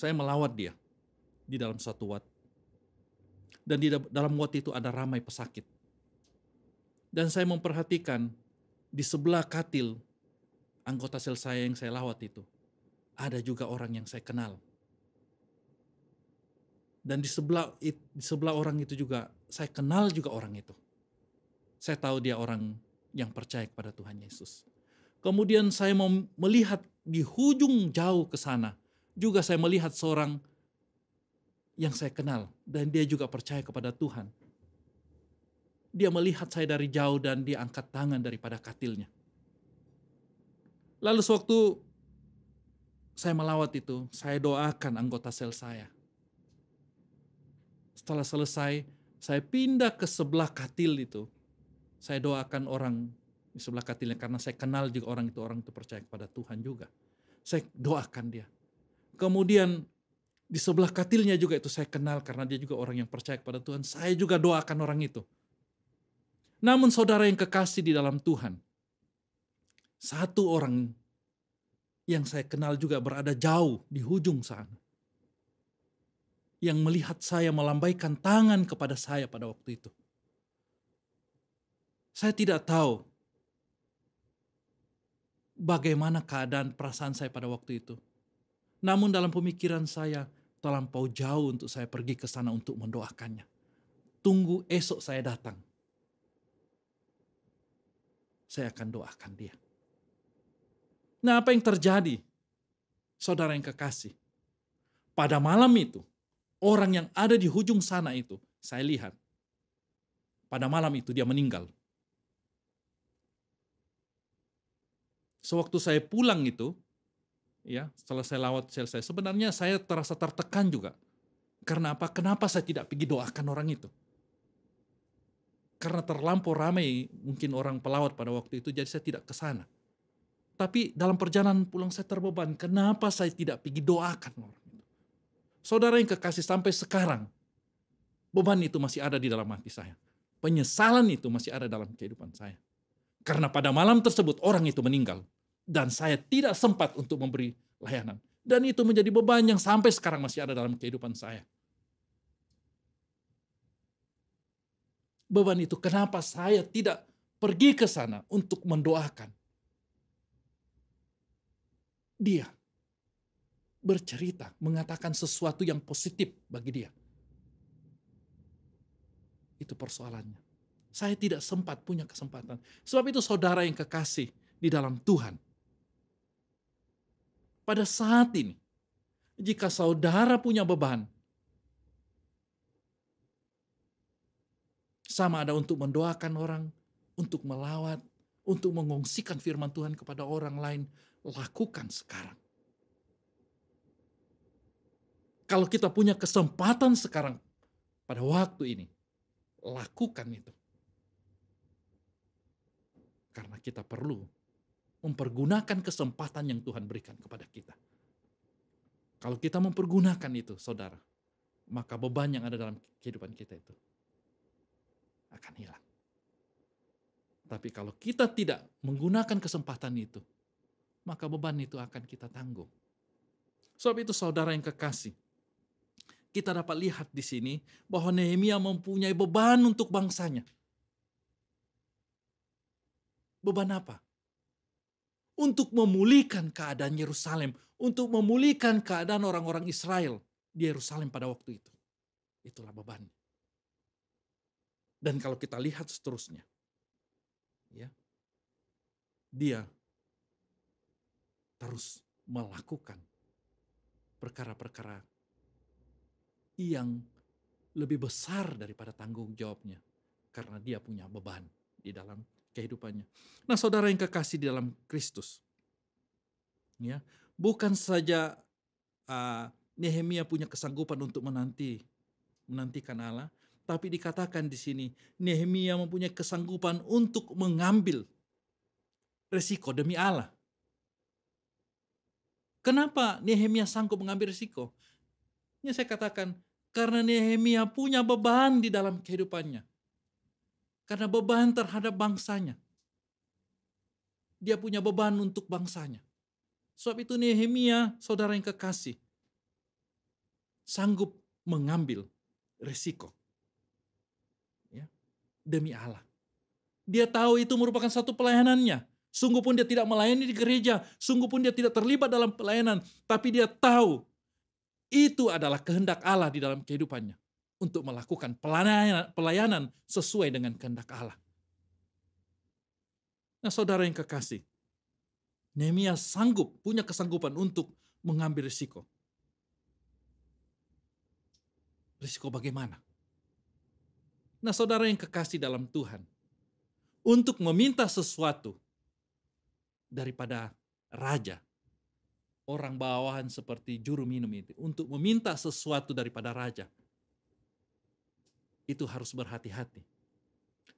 saya melawat dia di dalam satu wat. Dan di dalam wat itu ada ramai pesakit. Dan saya memperhatikan di sebelah katil anggota sel saya yang saya lawat itu, ada juga orang yang saya kenal. Dan di sebelah di sebelah orang itu juga saya kenal juga orang itu. Saya tahu dia orang yang percaya kepada Tuhan Yesus. Kemudian saya mau melihat di hujung jauh ke sana juga saya melihat seorang yang saya kenal dan dia juga percaya kepada Tuhan. Dia melihat saya dari jauh dan dia angkat tangan daripada katilnya. Lalu sewaktu saya melawat itu, saya doakan anggota sel saya. Setelah selesai, saya pindah ke sebelah katil itu. Saya doakan orang di sebelah katilnya karena saya kenal juga orang itu, orang itu percaya kepada Tuhan juga. Saya doakan dia Kemudian di sebelah katilnya juga itu saya kenal karena dia juga orang yang percaya kepada Tuhan. Saya juga doakan orang itu. Namun saudara yang kekasih di dalam Tuhan, satu orang yang saya kenal juga berada jauh di hujung sana. Yang melihat saya melambaikan tangan kepada saya pada waktu itu. Saya tidak tahu bagaimana keadaan perasaan saya pada waktu itu. Namun dalam pemikiran saya, terlampau jauh untuk saya pergi ke sana untuk mendoakannya. Tunggu esok saya datang. Saya akan doakan dia. Nah apa yang terjadi? Saudara yang kekasih. Pada malam itu, orang yang ada di hujung sana itu, saya lihat. Pada malam itu dia meninggal. Sewaktu saya pulang itu, ya selesai lawat selesai sebenarnya saya terasa tertekan juga karena apa kenapa saya tidak pergi doakan orang itu karena terlampau ramai mungkin orang pelawat pada waktu itu jadi saya tidak ke sana tapi dalam perjalanan pulang saya terbeban kenapa saya tidak pergi doakan orang itu saudara yang kekasih sampai sekarang beban itu masih ada di dalam hati saya penyesalan itu masih ada dalam kehidupan saya karena pada malam tersebut orang itu meninggal dan saya tidak sempat untuk memberi layanan. Dan itu menjadi beban yang sampai sekarang masih ada dalam kehidupan saya. Beban itu kenapa saya tidak pergi ke sana untuk mendoakan. Dia bercerita, mengatakan sesuatu yang positif bagi dia. Itu persoalannya. Saya tidak sempat punya kesempatan. Sebab itu saudara yang kekasih di dalam Tuhan pada saat ini, jika saudara punya beban, sama ada untuk mendoakan orang, untuk melawat, untuk mengungsikan firman Tuhan kepada orang lain, lakukan sekarang. Kalau kita punya kesempatan sekarang, pada waktu ini, lakukan itu. Karena kita perlu mempergunakan kesempatan yang Tuhan berikan kepada kita. Kalau kita mempergunakan itu, saudara, maka beban yang ada dalam kehidupan kita itu akan hilang. Tapi kalau kita tidak menggunakan kesempatan itu, maka beban itu akan kita tanggung. Sebab itu saudara yang kekasih, kita dapat lihat di sini bahwa Nehemia mempunyai beban untuk bangsanya. Beban apa? untuk memulihkan keadaan Yerusalem, untuk memulihkan keadaan orang-orang Israel di Yerusalem pada waktu itu. Itulah beban. Dan kalau kita lihat seterusnya, ya, dia terus melakukan perkara-perkara yang lebih besar daripada tanggung jawabnya karena dia punya beban di dalam kehidupannya. Nah, saudara yang kekasih di dalam Kristus, ya bukan saja uh, Nehemia punya kesanggupan untuk menanti menantikan Allah, tapi dikatakan di sini Nehemia mempunyai kesanggupan untuk mengambil resiko demi Allah. Kenapa Nehemia sanggup mengambil resiko? Ini saya katakan karena Nehemia punya beban di dalam kehidupannya. Karena beban terhadap bangsanya. Dia punya beban untuk bangsanya. Sebab itu Nehemia, saudara yang kekasih, sanggup mengambil resiko. Ya, demi Allah. Dia tahu itu merupakan satu pelayanannya. Sungguh pun dia tidak melayani di gereja, sungguh pun dia tidak terlibat dalam pelayanan, tapi dia tahu itu adalah kehendak Allah di dalam kehidupannya untuk melakukan pelayanan, pelayanan sesuai dengan kehendak Allah. Nah saudara yang kekasih, Nehemia sanggup, punya kesanggupan untuk mengambil risiko. Risiko bagaimana? Nah saudara yang kekasih dalam Tuhan, untuk meminta sesuatu daripada raja, orang bawahan seperti juru minum itu, untuk meminta sesuatu daripada raja, itu harus berhati-hati.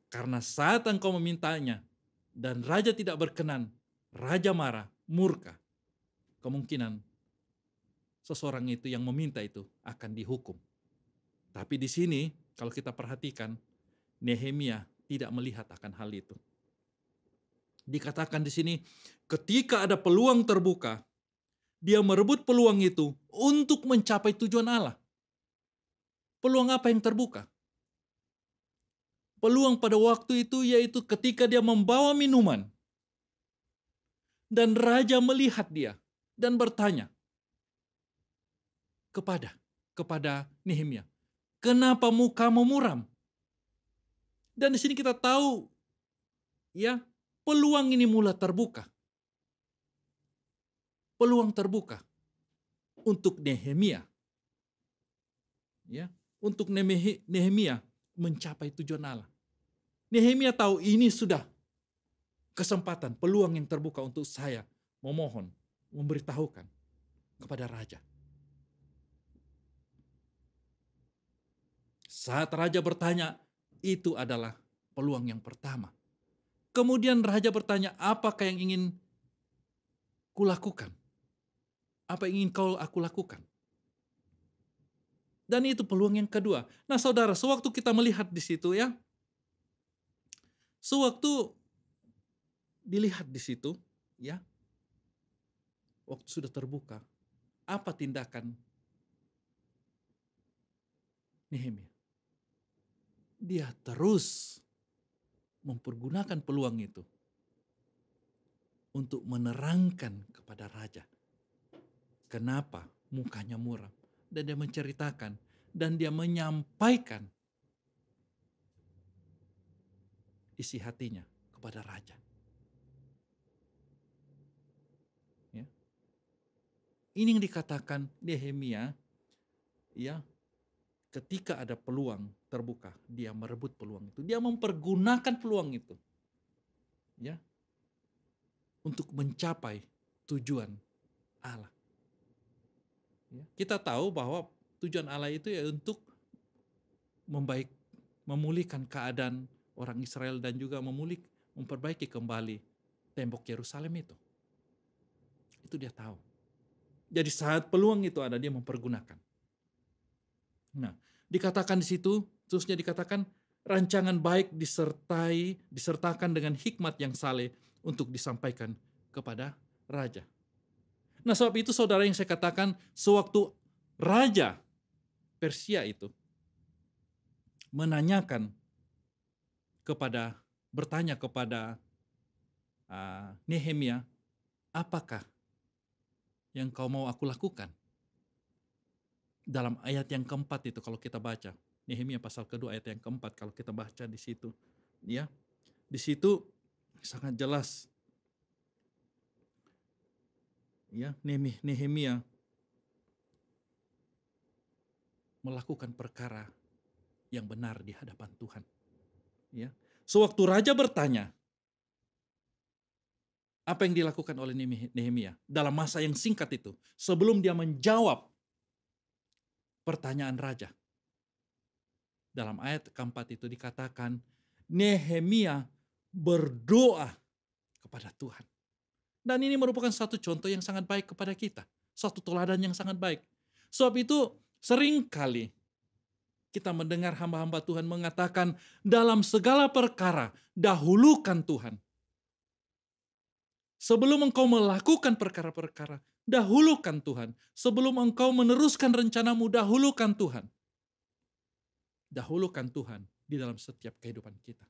Karena saat engkau memintanya dan raja tidak berkenan, raja marah, murka, kemungkinan seseorang itu yang meminta itu akan dihukum. Tapi di sini kalau kita perhatikan Nehemia tidak melihat akan hal itu. Dikatakan di sini ketika ada peluang terbuka, dia merebut peluang itu untuk mencapai tujuan Allah. Peluang apa yang terbuka? peluang pada waktu itu yaitu ketika dia membawa minuman. Dan raja melihat dia dan bertanya kepada kepada Nehemia, "Kenapa mu muram?" Dan di sini kita tahu ya, peluang ini mula terbuka. Peluang terbuka untuk Nehemia. Ya, untuk Nehemia mencapai tujuan Allah. Nehemia tahu ini sudah kesempatan, peluang yang terbuka untuk saya memohon, memberitahukan kepada raja. Saat raja bertanya, itu adalah peluang yang pertama. Kemudian raja bertanya, apakah yang ingin kulakukan? Apa yang ingin kau aku lakukan? Dan itu peluang yang kedua. Nah saudara, sewaktu kita melihat di situ ya, Sewaktu dilihat di situ, ya, waktu sudah terbuka, apa tindakan Nehemia? Dia terus mempergunakan peluang itu untuk menerangkan kepada raja kenapa mukanya muram dan dia menceritakan dan dia menyampaikan isi hatinya kepada raja. Ya. Ini yang dikatakan Nehemia ya ketika ada peluang terbuka, dia merebut peluang itu. Dia mempergunakan peluang itu. Ya. Untuk mencapai tujuan Allah. Ya. Kita tahu bahwa tujuan Allah itu ya untuk membaik memulihkan keadaan orang Israel dan juga memulik memperbaiki kembali tembok Yerusalem itu. Itu dia tahu. Jadi saat peluang itu ada dia mempergunakan. Nah, dikatakan di situ, terusnya dikatakan rancangan baik disertai disertakan dengan hikmat yang saleh untuk disampaikan kepada raja. Nah, sebab itu saudara yang saya katakan sewaktu raja Persia itu menanyakan kepada bertanya kepada uh, Nehemia, apakah yang kau mau aku lakukan? Dalam ayat yang keempat itu kalau kita baca, Nehemia pasal kedua ayat yang keempat kalau kita baca di situ, ya di situ sangat jelas, ya Nehemia melakukan perkara yang benar di hadapan Tuhan. Ya. Sewaktu raja bertanya, apa yang dilakukan oleh Nehemia dalam masa yang singkat itu sebelum dia menjawab pertanyaan raja. Dalam ayat keempat itu dikatakan Nehemia berdoa kepada Tuhan. Dan ini merupakan satu contoh yang sangat baik kepada kita. Satu teladan yang sangat baik. Sebab itu seringkali kita mendengar hamba-hamba Tuhan mengatakan, "Dalam segala perkara, dahulukan Tuhan." Sebelum engkau melakukan perkara-perkara, dahulukan Tuhan. Sebelum engkau meneruskan rencanamu, dahulukan Tuhan. Dahulukan Tuhan di dalam setiap kehidupan kita.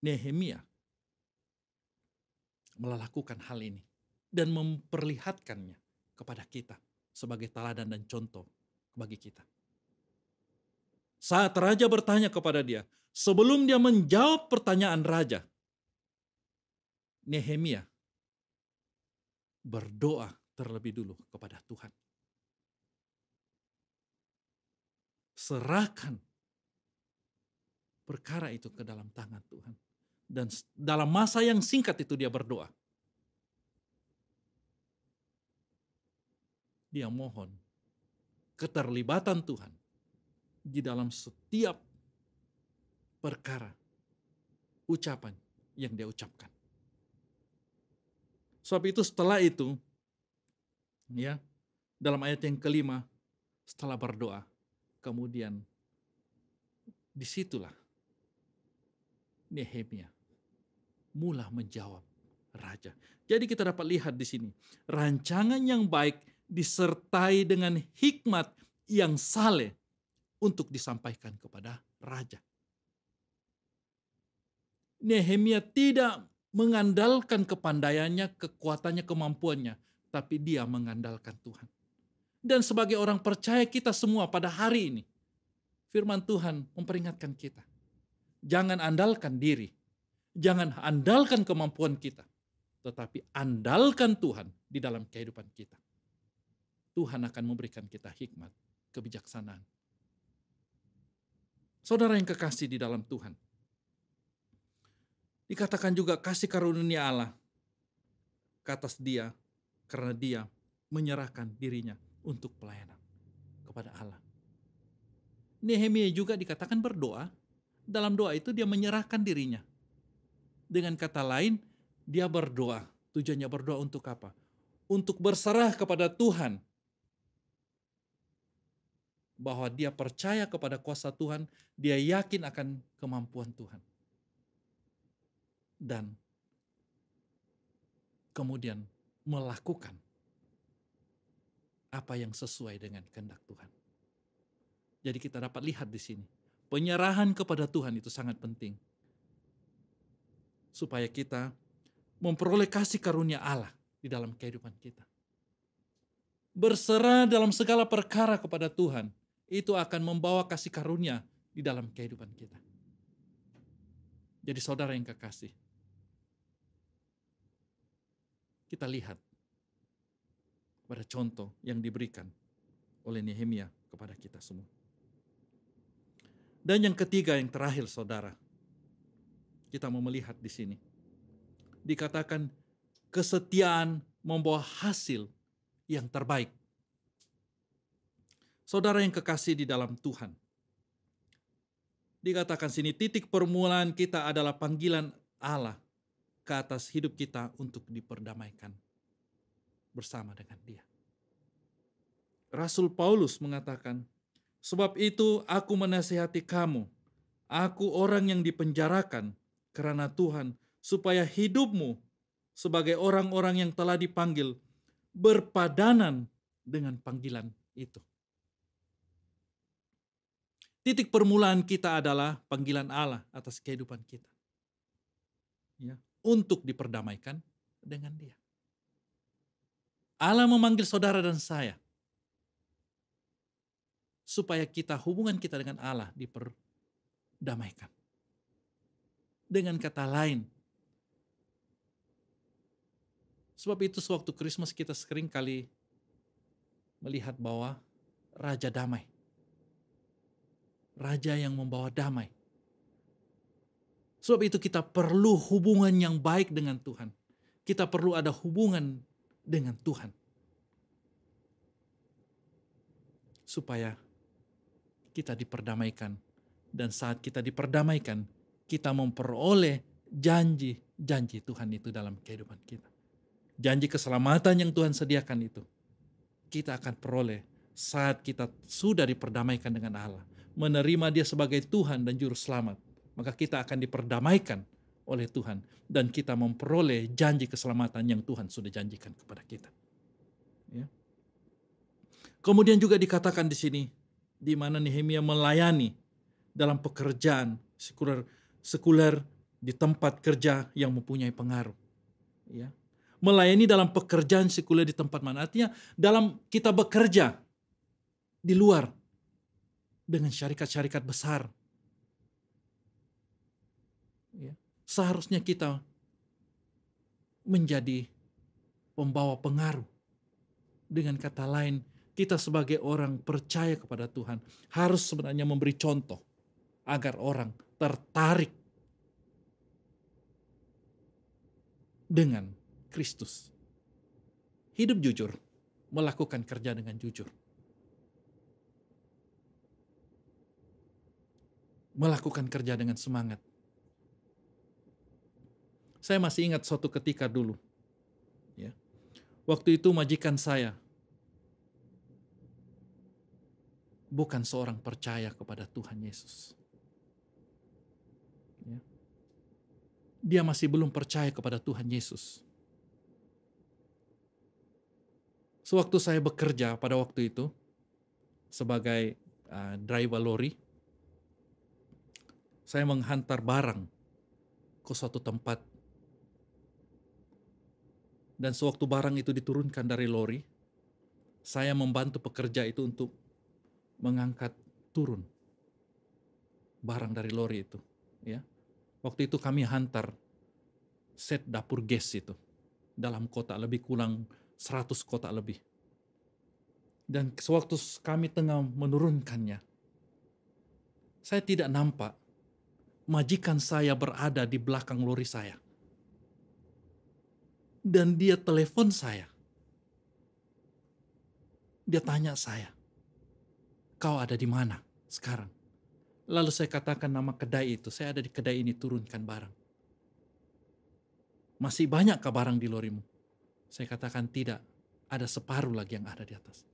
Nehemia melakukan hal ini dan memperlihatkannya kepada kita sebagai teladan dan contoh bagi kita saat raja bertanya kepada dia, sebelum dia menjawab pertanyaan raja, Nehemia berdoa terlebih dulu kepada Tuhan. Serahkan perkara itu ke dalam tangan Tuhan. Dan dalam masa yang singkat itu dia berdoa. Dia mohon keterlibatan Tuhan di dalam setiap perkara ucapan yang dia ucapkan. Sebab itu setelah itu ya dalam ayat yang kelima setelah berdoa kemudian disitulah Nehemia mula menjawab raja. Jadi kita dapat lihat di sini rancangan yang baik disertai dengan hikmat yang saleh untuk disampaikan kepada raja. Nehemia tidak mengandalkan kepandaiannya, kekuatannya, kemampuannya, tapi dia mengandalkan Tuhan. Dan sebagai orang percaya kita semua pada hari ini, firman Tuhan memperingatkan kita. Jangan andalkan diri, jangan andalkan kemampuan kita, tetapi andalkan Tuhan di dalam kehidupan kita. Tuhan akan memberikan kita hikmat, kebijaksanaan, Saudara yang kekasih di dalam Tuhan. Dikatakan juga kasih karunia Allah ke atas dia karena dia menyerahkan dirinya untuk pelayanan kepada Allah. Nehemia juga dikatakan berdoa, dalam doa itu dia menyerahkan dirinya. Dengan kata lain, dia berdoa. Tujuannya berdoa untuk apa? Untuk berserah kepada Tuhan bahwa dia percaya kepada kuasa Tuhan, dia yakin akan kemampuan Tuhan. Dan kemudian melakukan apa yang sesuai dengan kehendak Tuhan. Jadi kita dapat lihat di sini, penyerahan kepada Tuhan itu sangat penting. Supaya kita memperoleh kasih karunia Allah di dalam kehidupan kita. Berserah dalam segala perkara kepada Tuhan itu akan membawa kasih karunia di dalam kehidupan kita. Jadi saudara yang kekasih, kita lihat pada contoh yang diberikan oleh Nehemia kepada kita semua. Dan yang ketiga, yang terakhir saudara, kita mau melihat di sini. Dikatakan kesetiaan membawa hasil yang terbaik Saudara yang kekasih di dalam Tuhan. Dikatakan sini titik permulaan kita adalah panggilan Allah ke atas hidup kita untuk diperdamaikan bersama dengan Dia. Rasul Paulus mengatakan, "Sebab itu aku menasihati kamu, aku orang yang dipenjarakan karena Tuhan, supaya hidupmu sebagai orang-orang yang telah dipanggil berpadanan dengan panggilan itu." Titik permulaan kita adalah panggilan Allah atas kehidupan kita. Ya, untuk diperdamaikan dengan dia. Allah memanggil saudara dan saya supaya kita hubungan kita dengan Allah diperdamaikan. Dengan kata lain, sebab itu sewaktu Christmas kita sering kali melihat bahwa Raja Damai raja yang membawa damai. Sebab itu kita perlu hubungan yang baik dengan Tuhan. Kita perlu ada hubungan dengan Tuhan. Supaya kita diperdamaikan. Dan saat kita diperdamaikan, kita memperoleh janji-janji Tuhan itu dalam kehidupan kita. Janji keselamatan yang Tuhan sediakan itu. Kita akan peroleh saat kita sudah diperdamaikan dengan Allah menerima dia sebagai Tuhan dan Juru Selamat, maka kita akan diperdamaikan oleh Tuhan dan kita memperoleh janji keselamatan yang Tuhan sudah janjikan kepada kita. Ya. Kemudian juga dikatakan di sini di mana Nehemia melayani dalam pekerjaan sekuler sekuler di tempat kerja yang mempunyai pengaruh. Ya. Melayani dalam pekerjaan sekuler di tempat mana? Artinya dalam kita bekerja di luar dengan syarikat-syarikat besar. Ya. Seharusnya kita menjadi pembawa pengaruh. Dengan kata lain, kita sebagai orang percaya kepada Tuhan harus sebenarnya memberi contoh agar orang tertarik dengan Kristus. Hidup jujur, melakukan kerja dengan jujur. melakukan kerja dengan semangat. Saya masih ingat suatu ketika dulu. Ya. Waktu itu majikan saya bukan seorang percaya kepada Tuhan Yesus. Ya. Dia masih belum percaya kepada Tuhan Yesus. Sewaktu saya bekerja pada waktu itu sebagai uh, driver lori, saya menghantar barang ke suatu tempat. Dan sewaktu barang itu diturunkan dari lori, saya membantu pekerja itu untuk mengangkat turun barang dari lori itu. Ya, waktu itu kami hantar set dapur gas itu dalam kotak lebih kurang 100 kotak lebih. Dan sewaktu kami tengah menurunkannya, saya tidak nampak majikan saya berada di belakang lori saya. Dan dia telepon saya. Dia tanya saya, kau ada di mana sekarang? Lalu saya katakan nama kedai itu, saya ada di kedai ini turunkan barang. Masih banyakkah barang di lorimu? Saya katakan tidak, ada separuh lagi yang ada di atas.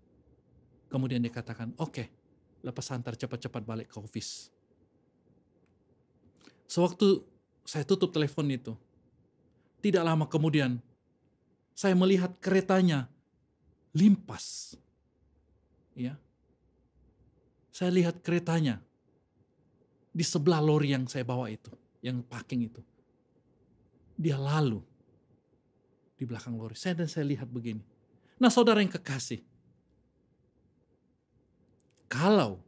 Kemudian dia katakan, oke, okay, lepas antar cepat-cepat balik ke office Sewaktu saya tutup telepon itu, tidak lama kemudian saya melihat keretanya limpas. Ya. Saya lihat keretanya di sebelah lori yang saya bawa itu, yang parking itu. Dia lalu di belakang lori. Saya dan saya lihat begini. Nah, saudara yang kekasih, kalau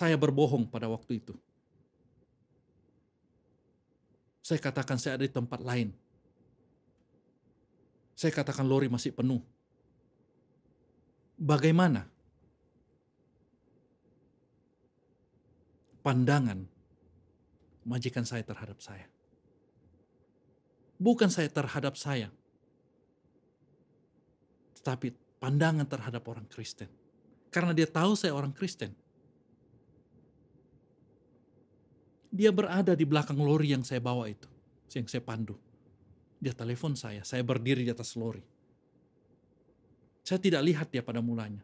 saya berbohong pada waktu itu. Saya katakan saya ada di tempat lain. Saya katakan lori masih penuh. Bagaimana pandangan majikan saya terhadap saya? Bukan saya terhadap saya, tetapi pandangan terhadap orang Kristen. Karena dia tahu saya orang Kristen Dia berada di belakang lori yang saya bawa itu, yang saya pandu. Dia telepon saya, saya berdiri di atas lori. Saya tidak lihat dia pada mulanya.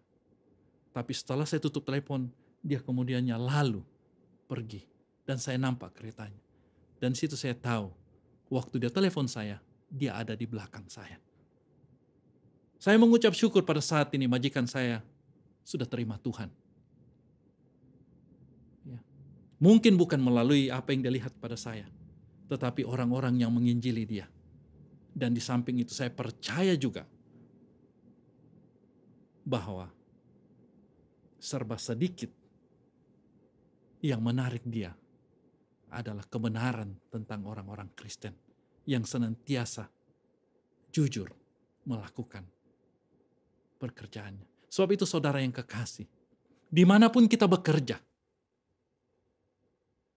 Tapi setelah saya tutup telepon, dia kemudiannya lalu pergi. Dan saya nampak keretanya. Dan situ saya tahu, waktu dia telepon saya, dia ada di belakang saya. Saya mengucap syukur pada saat ini majikan saya sudah terima Tuhan. Mungkin bukan melalui apa yang dia lihat pada saya, tetapi orang-orang yang menginjili dia. Dan di samping itu saya percaya juga bahwa serba sedikit yang menarik dia adalah kebenaran tentang orang-orang Kristen yang senantiasa jujur melakukan pekerjaannya. Sebab itu saudara yang kekasih, dimanapun kita bekerja,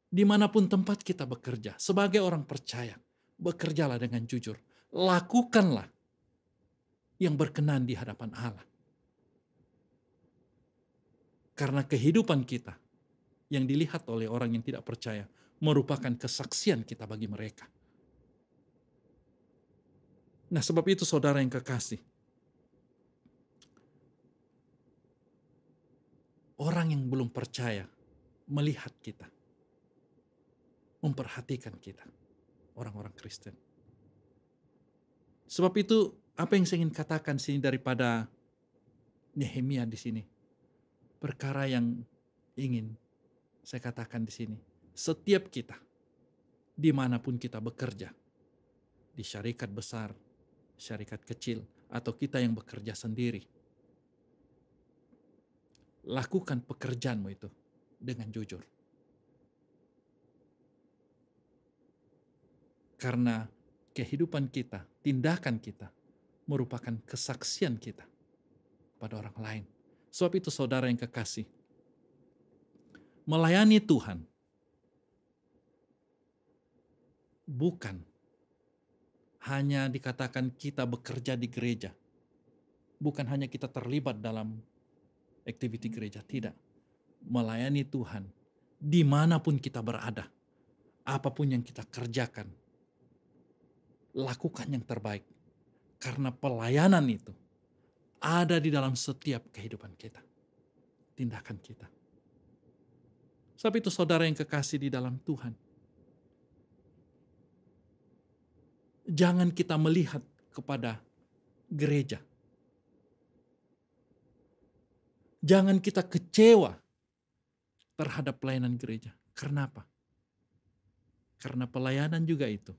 dimanapun tempat kita bekerja, sebagai orang percaya, bekerjalah dengan jujur. Lakukanlah yang berkenan di hadapan Allah. Karena kehidupan kita yang dilihat oleh orang yang tidak percaya merupakan kesaksian kita bagi mereka. Nah sebab itu saudara yang kekasih, orang yang belum percaya melihat kita memperhatikan kita, orang-orang Kristen. Sebab itu, apa yang saya ingin katakan sini daripada Nehemia di sini, perkara yang ingin saya katakan di sini, setiap kita, dimanapun kita bekerja, di syarikat besar, syarikat kecil, atau kita yang bekerja sendiri, lakukan pekerjaanmu itu dengan jujur Karena kehidupan kita, tindakan kita merupakan kesaksian kita pada orang lain. Sebab itu saudara yang kekasih, melayani Tuhan bukan hanya dikatakan kita bekerja di gereja. Bukan hanya kita terlibat dalam aktiviti gereja, tidak. Melayani Tuhan dimanapun kita berada, apapun yang kita kerjakan, lakukan yang terbaik. Karena pelayanan itu ada di dalam setiap kehidupan kita. Tindakan kita. Sebab itu saudara yang kekasih di dalam Tuhan. Jangan kita melihat kepada gereja. Jangan kita kecewa terhadap pelayanan gereja. Kenapa? Karena pelayanan juga itu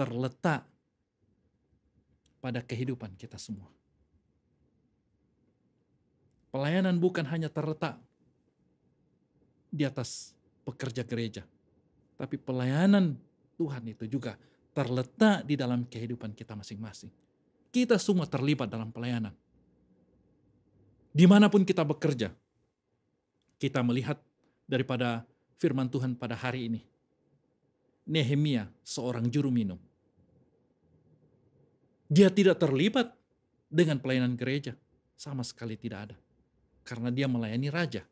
terletak pada kehidupan kita semua. Pelayanan bukan hanya terletak di atas pekerja gereja, tapi pelayanan Tuhan itu juga terletak di dalam kehidupan kita masing-masing. Kita semua terlibat dalam pelayanan. Dimanapun kita bekerja, kita melihat daripada firman Tuhan pada hari ini. Nehemia, seorang juru minum dia tidak terlibat dengan pelayanan gereja. Sama sekali tidak ada. Karena dia melayani raja.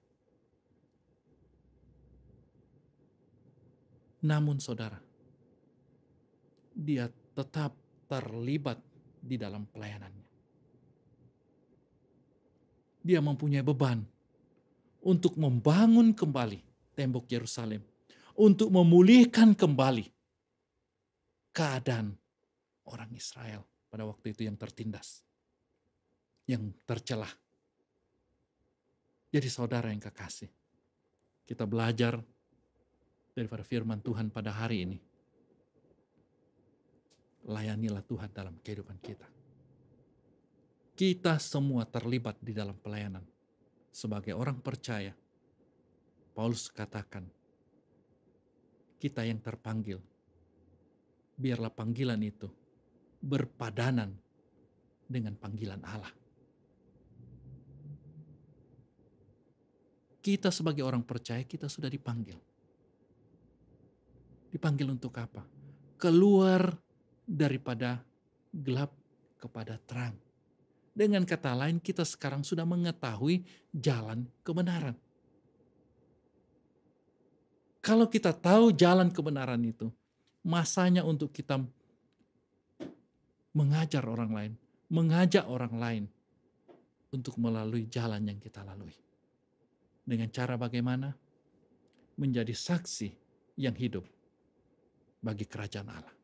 Namun saudara, dia tetap terlibat di dalam pelayanannya. Dia mempunyai beban untuk membangun kembali tembok Yerusalem, untuk memulihkan kembali keadaan orang Israel pada waktu itu yang tertindas, yang tercelah. Jadi saudara yang kekasih, kita belajar daripada firman Tuhan pada hari ini. Layanilah Tuhan dalam kehidupan kita. Kita semua terlibat di dalam pelayanan. Sebagai orang percaya, Paulus katakan, kita yang terpanggil. Biarlah panggilan itu berpadanan dengan panggilan Allah. Kita sebagai orang percaya kita sudah dipanggil. Dipanggil untuk apa? Keluar daripada gelap kepada terang. Dengan kata lain kita sekarang sudah mengetahui jalan kebenaran. Kalau kita tahu jalan kebenaran itu, masanya untuk kita mengajar orang lain, mengajak orang lain untuk melalui jalan yang kita lalui. Dengan cara bagaimana? Menjadi saksi yang hidup bagi kerajaan Allah.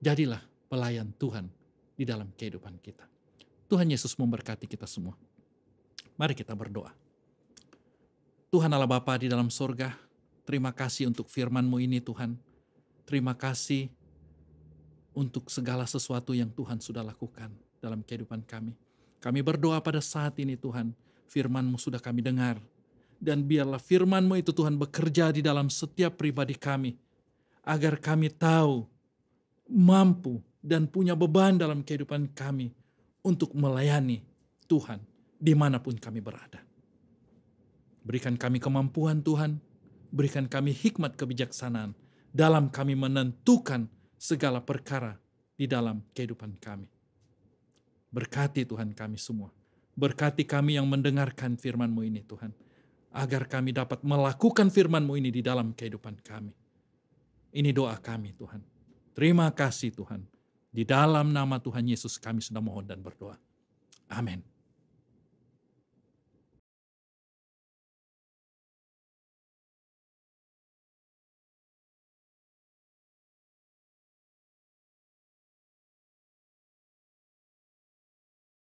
Jadilah pelayan Tuhan di dalam kehidupan kita. Tuhan Yesus memberkati kita semua. Mari kita berdoa. Tuhan Allah Bapa di dalam sorga, terima kasih untuk firman-Mu ini Tuhan. Terima kasih untuk segala sesuatu yang Tuhan sudah lakukan dalam kehidupan kami. Kami berdoa pada saat ini Tuhan, firman-Mu sudah kami dengar. Dan biarlah firman-Mu itu Tuhan bekerja di dalam setiap pribadi kami. Agar kami tahu, mampu, dan punya beban dalam kehidupan kami untuk melayani Tuhan dimanapun kami berada. Berikan kami kemampuan Tuhan, berikan kami hikmat kebijaksanaan dalam kami menentukan segala perkara di dalam kehidupan kami. Berkati Tuhan kami semua. Berkati kami yang mendengarkan firman-Mu ini Tuhan. Agar kami dapat melakukan firman-Mu ini di dalam kehidupan kami. Ini doa kami Tuhan. Terima kasih Tuhan. Di dalam nama Tuhan Yesus kami sudah mohon dan berdoa. Amin.